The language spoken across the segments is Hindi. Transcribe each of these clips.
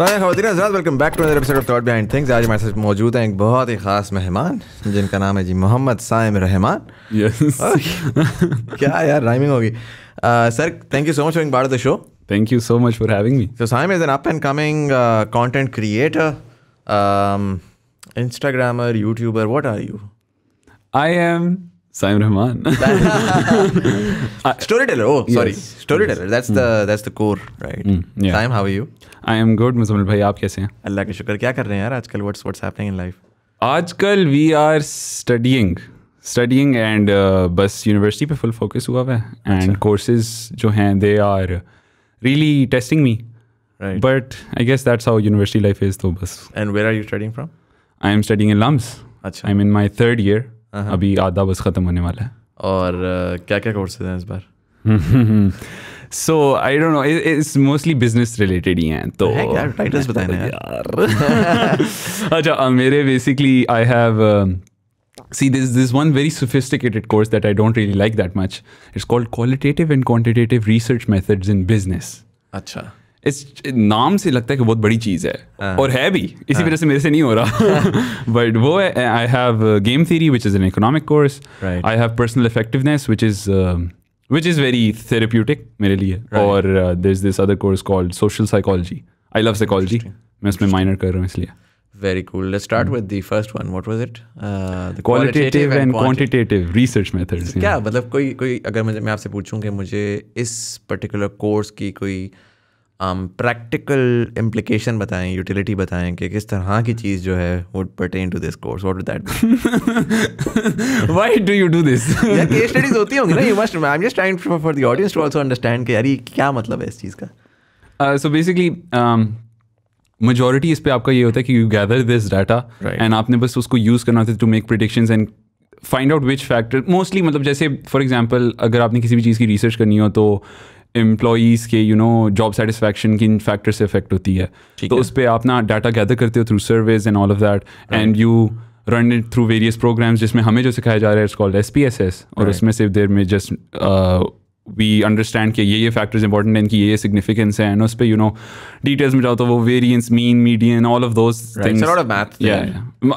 Welcome back to episode of behind things आज हमारे साथ मौजूद हैं एक बहुत ही खास मेहमान जिनका नाम है जी मोहम्मद साइम रहमान क्या यार राइमिंग होगी sir thank you so much for the show thank you so much for having me so Saim is an up and coming content creator Instagrammer YouTuber what are you I am Saim Rahman. storyteller. Oh, sorry. Yes. Storyteller. That's mm. the that's the core, right? Mm. Yeah. Saim, how are you? I am good, Muzammil भाई आप कैसे हैं? अल्लाह के शुक्र क्या कर रहे हैं यार आजकल what's what's happening in life? आजकल we are studying studying and बस यूनिवर्सिटी पे फुल फोकस हुआ हुआ है एंड अच्छा। कोर्सेज जो हैं they are really testing me but I guess that's how university life is तो बस and where are you studying from I am studying in LUMS अच्छा I am in my third year अभी आधा बस ख़त्म होने वाला है और uh, क्या क्या कोर्सेज हैं इस बार so I don't know it's mostly business related ही हैं तो टाइटल्स बताए यार अच्छा मेरे basically I have See, there's this one very sophisticated course that I don't really like that much. It's called Qualitative and Quantitative Research Methods in Business. Acha. इस नाम से लगता है कि बहुत बड़ी चीज़ है आ, हाँ। और है भी इसी हाँ। वजह uh, से मेरे से नहीं हो रहा बट वो है I have game theory which is an economic course I have personal effectiveness which is which is very therapeutic मेरे लिए right. और this this other course called social psychology I love psychology मैं उसमें माइनर कर रहा हूँ इसलिए Very cool. Let's start mm. with the first one. What was it? Uh, the qualitative, qualitative and quantitative research methods. क्या मतलब कोई कोई अगर मुझे मैं आपसे पूछूं कि मुझे इस पर्टिकुलर कोर्स की कोई प्रैक्टिकल um, इम्प्लीकेशन बताएं यूटिलिटी बताएं कि किस तरह की चीज़ जो है would pertain to this course what that why do you do this case studies होती होंगी ना you must I am just trying for the audience to also understand कि यार ये क्या मतलब है इस चीज़ का सो बेसिकली मेजोरिटी इस पे आपका ये होता है कि you gather this data and आपने बस उसको यूज़ करना था to make predictions and find out which factor mostly मतलब जैसे फॉर एग्जाम्पल अगर आपने किसी भी चीज़ की रिसर्च करनी हो तो एम्प्लॉज के यू नो जॉब सेटिस्फैक्शन किन फैक्टर से अफेक्ट होती है तो उस पर आप ना डाटा गैदर करते हो through surveys and all of that and you run it through various programs जिसमें हमें जो सिखाया जा रहा है it's called S P S S और उसमें से देर में जस्ट वी अंडरस्टैंड कि ये ये फैक्टर्स इंपॉर्टेंट हैं इनकी ये ये सिग्निफिकेंस है एंड उस पर यू नो डिटेल्स में जाओ तो वो variance mean median all of those things not a math या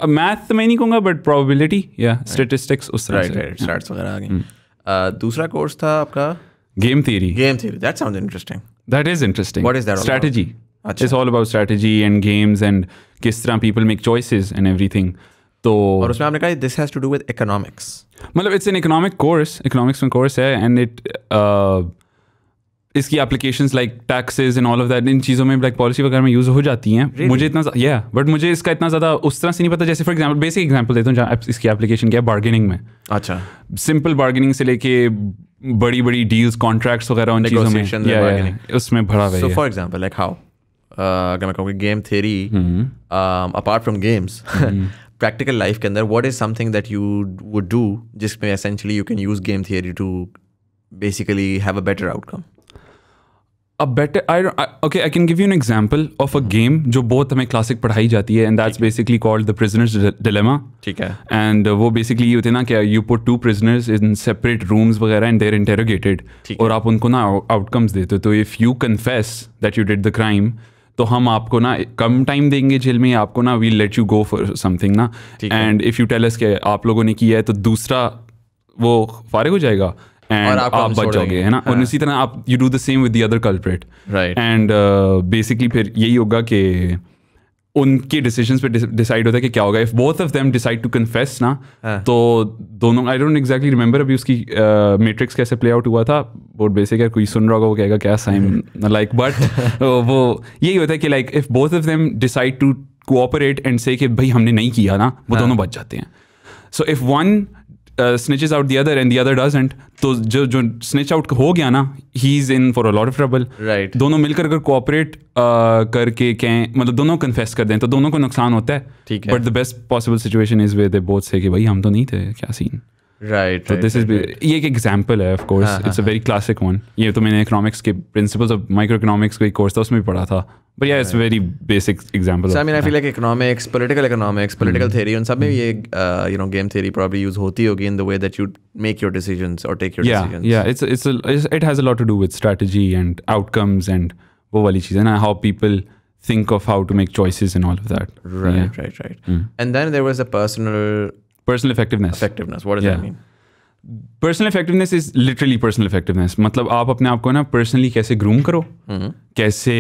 मैथ मैं नहीं कहूंगा बट प्रोबेबिलिटी या स्टैटिस्टिक्स उस तरह से राइट हाँ। स्टैट्स वगैरह आ गए हम्म। दूसरा कोर्स था आपका game theory game theory that sound interesting that is interesting what is that strategy About? It's all about strategy and games and किस तरह people make choices and everything तो और उसमें आपने कहा this has to do with economics मतलब it's an economic course economics में कोर्स है एंड इट uh, इसकी applications like taxes and all of that इन चीज़ों में लाइक पॉलिसी वगैरह में यूज़ हो जाती हैं really? मुझे इतना या yeah, बट मुझे इसका इतना ज़्यादा उस तरह से नहीं पता जैसे फॉर एग्जांपल बेसिक एग्जांपल देता हूँ जहाँ इसकी एप्लीकेशन क्या है बार्गेनिंग में अच्छा सिंपल बार्गेनिंग से लेके बड़ी बड़ी डील्स कॉन्ट्रैक्ट्स वगैरह उन चीज़ों में उसमें भरा हुआ है फॉर एग्जांपल लाइक हाउ अगर मैं कहूँगी game theory apart from games practical life के अंदर what is something that you would do जिसमें essentially you can use game theory to basically have a better outcome a better I okay I can give you an an of a game जो बहुत हमें क्लासिक पढ़ाई जाती है and that's basically called the prisoner's dilemma ठीक है एंड uh, वो बेसिकली ये होते हैं ना कि you put two prisoners in separate rooms वगैरह एंड देर इंटेरोगेटेड और आप उनको ना आउटकम्स देते हो तो if you confess that you did the crime तो हम आपको ना कम टाइम देंगे जेल में आपको ना we let you go for something ना and if you tell us आप लोगों ने किया है तो दूसरा वो फारिग हो जाएगा एंड आप बच जाओगे है ना और हाँ। इसी तरह आप you do the same with the other culprit right and basically फिर यही होगा कि उनके डिसीजन पे डिसाइड होता है कि क्या होगा if both of them decide to confess ना हाँ। तो दोनों आई डोंट एग्जैक्टली रिमेंबर अभी उसकी मैट्रिक्स uh, कैसे प्ले आउट हुआ था बहुत बेसिक है कोई सुन रहा होगा वो कहेगा क्या साइम लाइक बट वो यही होता है कि like if both of them decide to cooperate and say कि भाई हमने नहीं किया ना वो हाँ। दोनों बच जाते हैं so if one snitches out the other and the other doesn't तो जो जो स्निच आउट हो गया ना he is in for a lot of trouble right दोनों मिलकर अगर कोऑपरेट uh, करके कहें मतलब दोनों कन्फेस कर दें तो दोनों को नुकसान होता है ठीक है but the best possible situation is way they both say कि भाई हम तो नहीं थे क्या सीन राइट तो दिस इज ये एक एग्जाम्पल है of course it's a very classic one ये तो मैंने इकोनॉमिक्स के प्रिंसिपल्स ऑफ माइक्रो इकोनॉमिक्स का कोर्स था उसमें भी पढ़ा था but yeah it's very basic example I mean I feel like economics political economics political theory उन सब में hmm. ये you know game theory probably use होती होगी in the way that you make your decisions और टेक योर डिसीजंस या it's it's it has a lot to do with strategy and outcomes and वो वाली चीजें ना how people think of how to make choices and all of that right yeah. right right mm. and then there was a personal personal effectiveness effectiveness what does that mean personal effectiveness is literally personal effectiveness मतलब आप अपने आप को ना पर्सनली कैसे ग्रूम करो mm-hmm. कैसे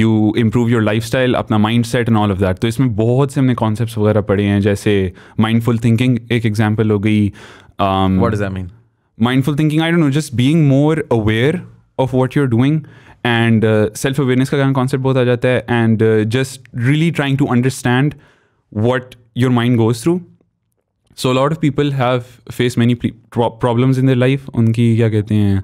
you improve your lifestyle अपना mindset and all of that तो इसमें बहुत से हमने कॉन्सेप्ट वगैरह पढ़े हैं जैसे माइंडफुल थिंकिंग एक एग्जाम्पल हो गई what does that mean mindful thinking I don't know just being more aware of what you are doing and self awareness का कॉन्सेप्ट बहुत आ जाता है and just really trying to understand what your mind goes through so lot of people have face many problems in their life उनकी क्या कहते हैं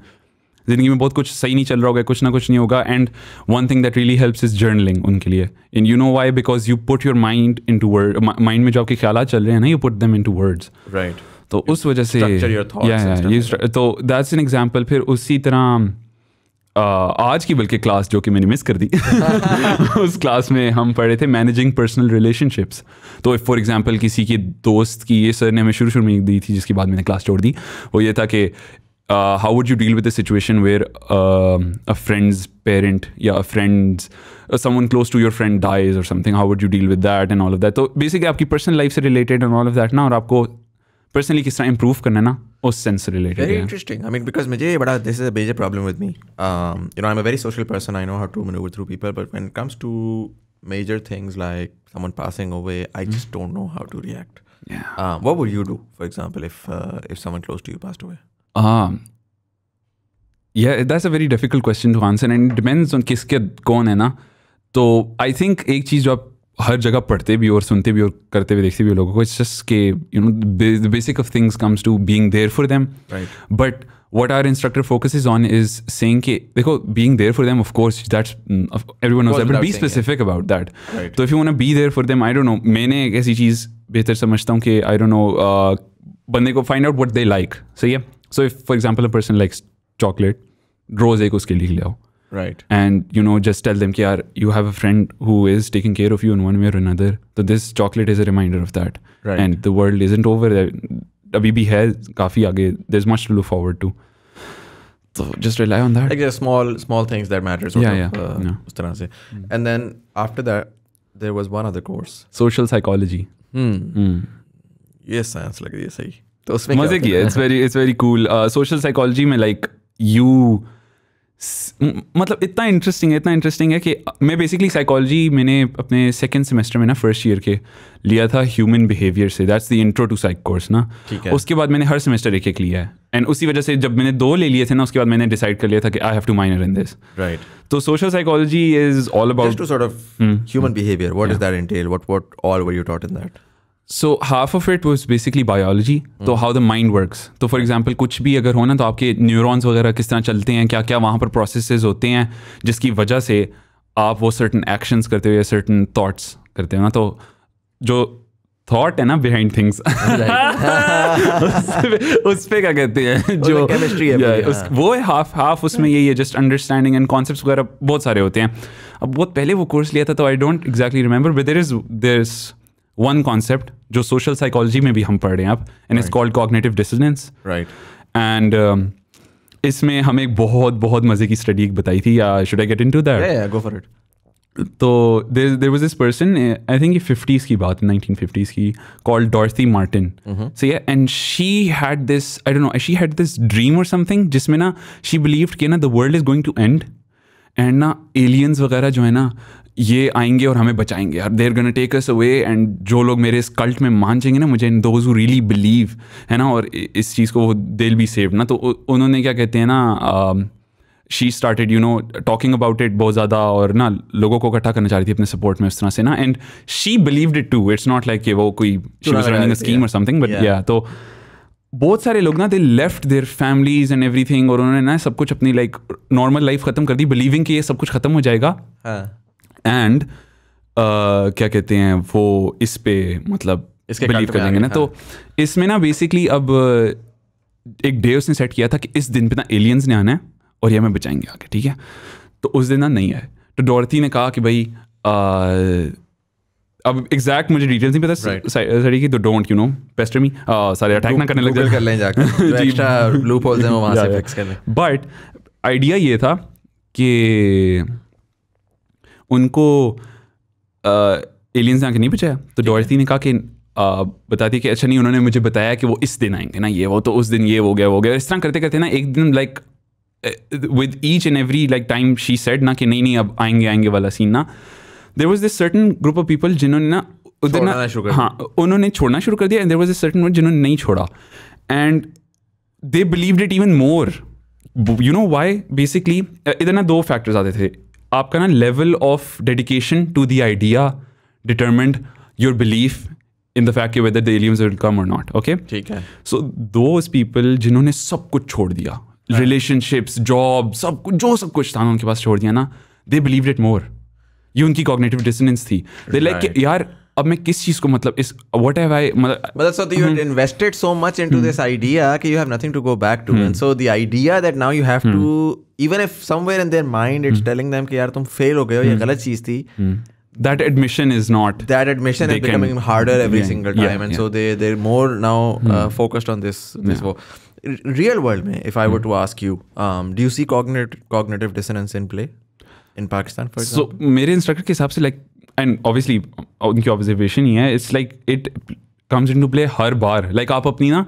ज़िंदगी में बहुत कुछ सही नहीं चल रहा होगा कुछ ना कुछ नहीं होगा and one thing that really helps is journaling उनके लिए in you know why because you put your mind into word mind में जो आपके ख्याल चल रहे हैं ना you put them into words right तो उस वजह से या, तो दैट्स एन एग्जाम्पल फिर उसी तरह आज की बल्कि क्लास जो कि मैंने मिस कर दी उस क्लास में हम पढ़े थे मैनेजिंग पर्सनल रिलेशनशिप्स तो इफ़ फॉर एग्जांपल किसी के दोस्त की ये सर ने हमें शुरू शुरू में दी थी जिसके बाद मैंने क्लास छोड़ दी वो ये था कि how would you deal with situation where a friend's parent या friend's someone close to your friend dies और something how would you deal with that and all of that तो बेसिकली आपकी पर्सनल लाइफ से related and all of that ना और आपको पर्सनली किस तरह इंप्रूव करना है ना उस सेंस से related very interesting I mean because मुझे बड़ा this is a major problem with me you know I am a very social person I know how to manoeuvre through people but when comes to major things like someone passing away I just don't know how to react what would you do for example if uh, if someone close to you passed away um yeah that's a very difficult question to answer and किसके कौन है ना तो आई थिंक एक चीज़ जो आप हर जगह पढ़ते भी और सुनते भी और करते भी देखते भी लोगों को इट्स जस्ट के you know the basic of things comes to being there for them but what are instructor focus is on is saying के देखो being there for them of course that's everyone ऑज बी स्पेसिफिक अबाउट दैट तो if you want be there for them I don't know मैंने एक ऐसी चीज बेहतर समझता हूँ कि आई डोंट नो बंदे को find out what they like सही है so if for example a person likes chocolate रोज एक उसके लिख ले आओ right and you know just tell them Yaar, you have a friend who is taking care of you in one way or another so this chocolate is a reminder of that right and the world isn't over abhi bhi hai kafi aage there's much to look forward to so just rely on that like just small small things that matters yeah yeah, uh, yeah. No. and then after that there was one other course social psychology hmm. mm. yes science लग रही है सही तो उसमें मजे की है इट्स वेरी इट्स वेरी में मतलब इतना इंटरेस्टिंग है इतना इंटरेस्टिंग है कि मैं बेसिकली साइकोलॉजी मैंने अपने सेकेंड सेमेस्टर में ना फर्स्ट ईयर के लिया था ह्यूमन बिहेवियर से that's the intro to psych course ना उसके बाद मैंने हर सेमेस्टर एक एक लिया है एंड उसी वजह से जब मैंने दो ले लिए थे ना उसके बाद मैंने डिसाइड कर लिया था कि I have to minor in this right तो social psychology is all about to sort of human behaviour what is that what what all were you taught in that so half of it was basically biology तो हाउ द माइंड वर्क्स तो फॉर एग्जाम्पल कुछ भी अगर हो ना तो आपके न्यूरॉन्स वगैरह किस तरह चलते हैं क्या क्या वहाँ पर प्रोसेस होते हैं जिसकी वजह से आप वो सर्टन एक्शंस करते हो या सर्टन थाट्स करते हो ना तो जो थाट है ना बिहाइंड थिंग्स उस पर क्या कहते हैं जो केमिस्ट्री तो है yeah, उस, वो है हाफ हाफ उसमें यही है जस्ट अंडरस्टैंडिंग एंड कॉन्सेप्ट वगैरह बहुत सारे होते हैं अब बहुत पहले वो कोर्स लिया था तो I don't exactly remember but there is there one concept जो सोशल साइकोलॉजी में भी हम पढ़ रहे हैं आप and is called cognitive dissonance right and इसमें हमें एक बहुत बहुत मज़े की स्टडी बताई थी should I get into that go for it तो there was this person I think ये फिफ्टीज़ की बात नाइनटीन फिफ्टीज़ की कॉल्ड डॉर्थी मार्टिन सही है and she had this I don't know she had this dream or something जिसमें ना शी बिलीव कि ना the world is going to end and ना एलियंस वगैरह जो है ना ये आएंगे और हमें बचाएंगे यार they're gonna take us away and जो लोग मेरे इस कल्ट में मान जाएंगे ना मुझे इन दोज रियली बिलीव है ना और इस चीज़ को वो दिल बी सेव ना तो उन्होंने क्या कहते हैं ना she started you know talking about it बहुत ज़्यादा और ना लोगों को इकट्ठा करना चाह रही थी अपने सपोर्ट में उस तरह से ना and she believe it to it's not like वो कोई running scheme or something but या तो बहुत सारे लोग ना they left their families and everything और उन्होंने ना सब कुछ अपनी लाइक नॉर्मल लाइफ खत्म कर दी बिलीविंग कि ये सब कुछ खत्म हो जाएगा हाँ। एंड uh, क्या कहते हैं वो इस पे मतलब इसके बिलीव कर देंगे ना हाँ। तो इसमें ना बेसिकली अब uh, एक डे उसने सेट किया था कि इस दिन पे ना एलियंस ने आना है और ये हमें बचाएंगे आगे ठीक है तो उस दिन ना नहीं आए तो डॉरथी ने कहा कि भाई uh, अब एग्जैक्ट मुझे डिटेल्स नहीं पता right. सारी uh, की तो don't you know pester me सारे अटैक ना करने लग जाए कर लें जाकर बट आइडिया ये था कि उनको एलियंस ने आके नहीं बचाया तो डॉर्थी ने कहा कि बताती कि अच्छा नहीं उन्होंने मुझे बताया कि वो इस दिन आएंगे ना ये वो तो उस दिन ये हो गया वो गया इस तरह करते करते ना एक दिन like with each and every like time she said ना कि नहीं नहीं अब आएंगे आएंगे वाला सीन ना there was this certain group of people जिन्होंने ना उधर ना हाँ उन्होंने छोड़ना शुरू कर दिया and there was this certain जिन्होंने नहीं छोड़ा and they believe it even more you know why basically इधर ना दो फैक्टर्स आते थे आपका ना level of dedication to the idea determined your belief in the fact whether the aliens will come or not okay ठीक है सो दोज पीपल जिन्होंने सब कुछ छोड़ दिया रिलेशनशिप्स जॉब सब कुछ जो सब कुछ था उनके पास छोड़ दिया ना दे बिलीव इट मोर ये उनकी कॉग्नेटिव डिस्टेंस थी दे लाइक यार अब मैं किस चीज को मतलब इस व्हाट हैव आई मतलब so you had invested so much into this idea कि you have nothing to go back to and so the idea that now you have to even if somewhere in their mind it's telling them कि यार तुम फेल हो गए हो ये गलत चीज थी that admission is not that admission is becoming can, harder every yeah, single time yeah, and yeah. so they they're more now uh, hmm. uh, focused on this this yeah. War. real world mein, if i were hmm. to ask you um, do you see cognitive cognitive dissonance in play in pakistan so mere instructor ke You like and obviously उनकी ऑब्जर्वेशन ही है it's like it comes into play हर बार लाइक आप अपनी ना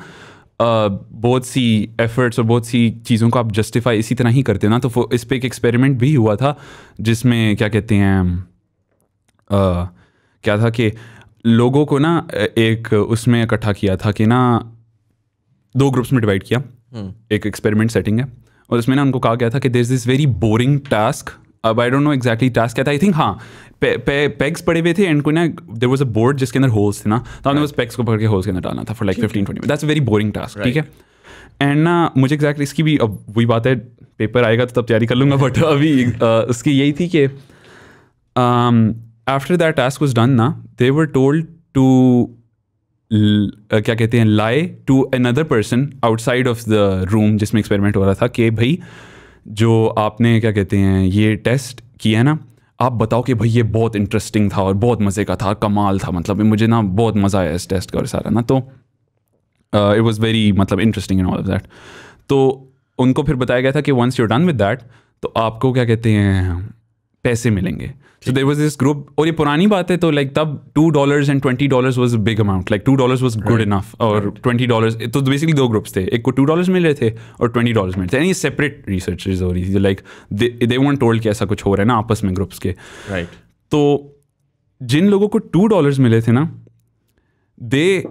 बहुत सी एफर्ट्स और बहुत सी चीज़ों को आप जस्टिफाई इसी तरह ही करते हो ना तो इस पर एक एक्सपेरिमेंट भी हुआ था जिसमें क्या कहते हैं क्या था कि लोगों को ना एक उसमें इकट्ठा किया था कि ना दो ग्रुप्स में डिवाइड किया हम्म। एक एक्सपेरिमेंट सेटिंग है और उसमें ना उनको कहा गया था कि there is this very boring task अब I don't know exactly task क्या था आई थिंक हाँ पे, पेग्स पड़े हुए थे एंड कोई ना देर वॉज अ बोर्ड जिसके अंदर होल्स थे ना तो हमने उस पेग्स को पकड़ के होल्स के अंदर डालना था for like fifteen twenty that's very boring task ठीक है एंड ना मुझे एक्जैक्ट इसकी भी अब वही बात है पेपर आएगा तो तब तैयारी कर लूँगा बट अभी उसकी यही थी कि after that task was done ना दे वर टोल्ड टू क्या कहते हैं lie to another person outside of the room जिसमें एक्सपेरिमेंट हो रहा था कि भाई जो आपने क्या कहते हैं ये टेस्ट किया ना आप बताओ कि भाई ये बहुत इंटरेस्टिंग था और बहुत मज़े का था कमाल था मतलब मुझे ना बहुत मज़ा आया इस टेस्ट का और सारा ना तो इट वॉज़ वेरी मतलब interesting in all of that तो उनको फिर बताया गया था कि once you done with that तो आपको क्या कहते हैं पैसे मिलेंगे so there was this group और ये पुरानी बात है तो लाइक तब two dollars and twenty dollar was big amount like two dollars was good enough और ट्वेंटी डॉलर तो बेसिकली दो ग्रुप्स थे एक को टू डॉलर्स मिल रहे थे और ट्वेंटी डॉलर मिल रहे थे सेपरेट रिसर्च हो रही थी लाइक दे वॉन्ट टोल्ड कि ऐसा कुछ हो रहा है ना आपस में ग्रुप्स के राइट right. तो जिन लोगों को टू डॉलर्स मिले थे ना दे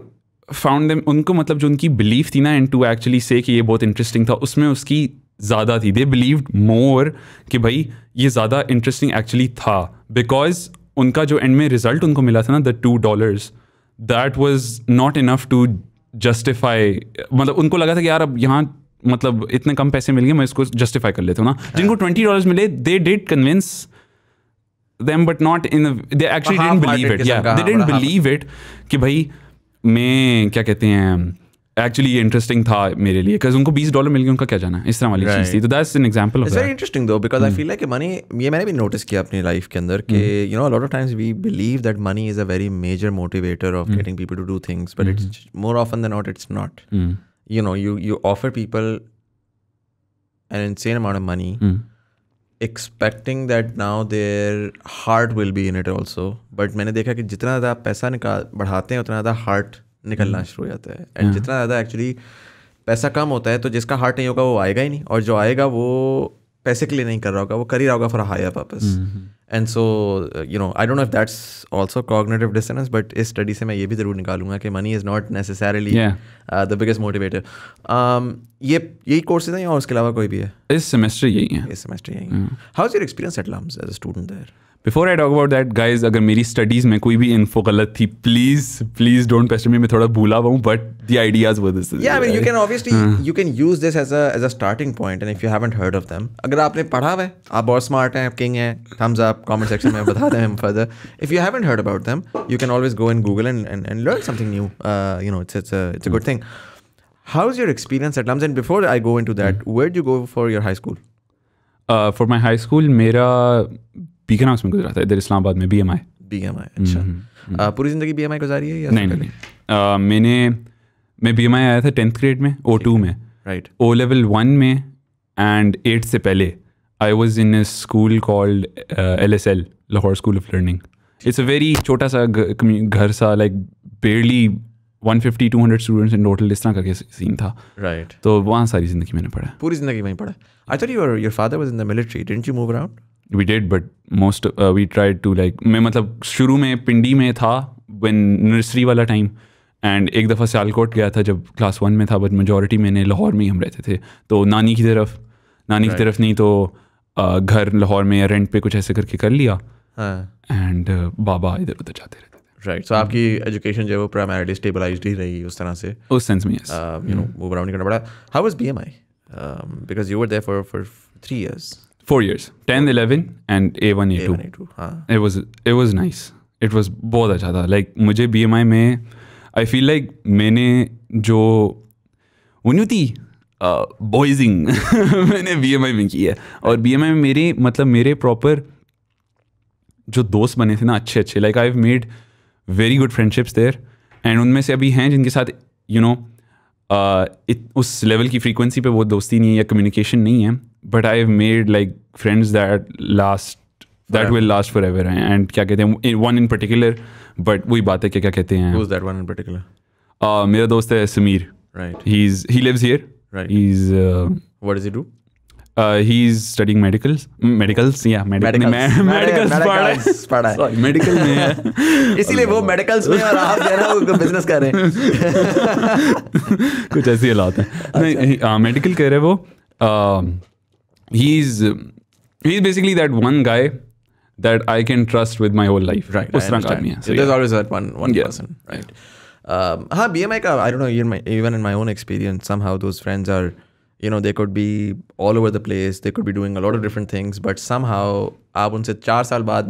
फाउंड उनको मतलब जो उनकी बिलीफ थी ना एंड टू एक्चुअली से कि ये बहुत इंटरेस्टिंग था उसमें उसकी ज़्यादा थी दे बिलीव मोर कि भाई ये ज़्यादा इंटरेस्टिंग एक्चुअली था बिकॉज उनका जो एंड में रिजल्ट उनको मिला था ना the two dollars that was not enough to justify मतलब उनको लगा था कि यार अब यहाँ मतलब इतने कम पैसे मिल गए मैं इसको जस्टिफाई कर लेता हूँ ना हाँ। जिनको ट्वेंटी डॉलर मिले they did convince them but not in they actually didn't believe it they didn't believe it कि भाई मैं क्या कहते हैं एक्चुअली ये इंटरेस्टिंग था मेरे लिए बिकॉज उनको बीस डॉलर मिल गया उनका क्या जाना इस तरह वाली चीज़ थी तो that's an example of very interesting though because I feel like money ये मैंने भी नोटिस किया अपनी लाइफ के अंदर कि you know a lot of times we believe that money is a very major motivator of getting people to do things but it's more often than not it's not you know you you offer people an insane amount of money expecting that now their heart will be in it also but मैंने देखा कि जितना ज़्यादा पैसा निकाल बढ़ाते हैं उतना ज़्यादा हार्ट निकलना हम्म। शुरू हो जाता है एंड हाँ। जितना ज़्यादा एक्चुअली पैसा कम होता है तो जिसका हार्ट नहीं होगा वो आएगा ही नहीं और जो आएगा वो पैसे के लिए नहीं कर रहा होगा वो कर ही रहा होगा for higher purpose and so you know I don't know if that's also cognitive distance but इस स्टडी से मैं ये भी ज़रूर निकालूंगा कि money is not necessarily the biggest motivator ये यही कोर्सेज हैं और उसके अलावा कोई भी है इस सेमेस्टर यही है इस सेमेस्टर यही है how is your experience at LUMS as a student there before I talk about that guys अगर मेरी स्टडीज़ में कोई भी इन्फो गलत थी please please don't pester me मैं थोड़ा भूला हुआ हूँ but the ideas were this या I you can obviously you can use this as as a starting point and if you haven't heard of them अगर आपने पढ़ा हुआ है आप बहुत स्मार्ट हैं आप किंग हैं थम्स अप कमेंट सेक्शन में बता दें further if you haven't heard about them you can always go in Google and and learn something new you know it's it's it's a good thing how is your experience at LUMS and before I go into that did you go for your high school for my high school मेरा पी के नाम से गुजरा था इधर इस्लामाबाद में B M I B M आई अच्छा हम्म, हम्म। पूरी ज़िंदगी बी एम आई गुजारी है या नहीं नहीं, मैंने मैं बी एम आई आया था टेंथ ग्रेड में ओ टू में राइट ओ लेवल वन में एंड एट से पहले I was in school called L S L Lahore school of learning it's a very छोटा सा घर सा like barely one fifty two hundred students in total इस तरह का सीन था राइट तो वहाँ सारी ज़िंदगी मैंने पढ़ा पूरी ज़िंदगी वहीं पढ़ा I thought your your father was in the military didn't you move around we did but most we try to like मैं मतलब शुरू में पिंडी में था वन नर्सरी वाला टाइम एंड एक दफ़ा सियालकोट गया था जब क्लास वन में था बट मेजोरिटी मैंने लाहौर में ही हम रहते थे तो नानी की तरफ नानी right. की तरफ नहीं तो uh, घर लाहौर में या रेंट पे कुछ ऐसे करके कर लिया एंड हाँ. uh, बाबा इधर उधर जाते रहते राइट सो आपकी एजुकेशन जो है वो प्राइमरली स्टेबलाइज ही रही उस तरह से उस सेंस में यू नो वो ब्राउन करना पड़ा how am I because you were there for for 3 four years 10 11 and a1 a2, A1, A2 हाँ. it was it was nice it was बहुत अच्छा था like मुझे BMI में I feel like मैंने जो उन्हीं थी बॉयजिंग मैंने बी एम आई में की है और बी एम आई में मेरे मतलब मेरे प्रॉपर जो दोस्त बने थे ना अच्छे अच्छे like I have made very good friendships there and उनमें से अभी हैं जिनके साथ you you know know, uh, उस लेवल की फ्रीक्वेंसी पे वो दोस्ती नहीं है या कम्युनिकेशन नहीं है but I made like friends that last that will last forever and क्या कहते हैं वन इन पर्टिकुलर बट वही बात है कि क्या कहते हैं दैट वन इन पर्टिकुलर मेरा दोस्त है Sameer right he is he lives here right he is what does he do he is studying medicals medicals या मेडिकल मेडिकल्स पढ़ा है मेडिकल में है इसीलिए वो मेडिकल्स में और आप बिजनेस कर रहे हैं कुछ ऐसी हालात है मेडिकल अच्छा। uh, कह रहे वो uh, he's um, he's basically that one guy that I can trust with my whole life. Right. So, There's always that one one yeah. person. Right. Um, BMI ka I don't know even my, even in my own experience somehow those friends are you know they could be all over the place they could be doing a lot of different things but somehow आप उनसे चार साल बाद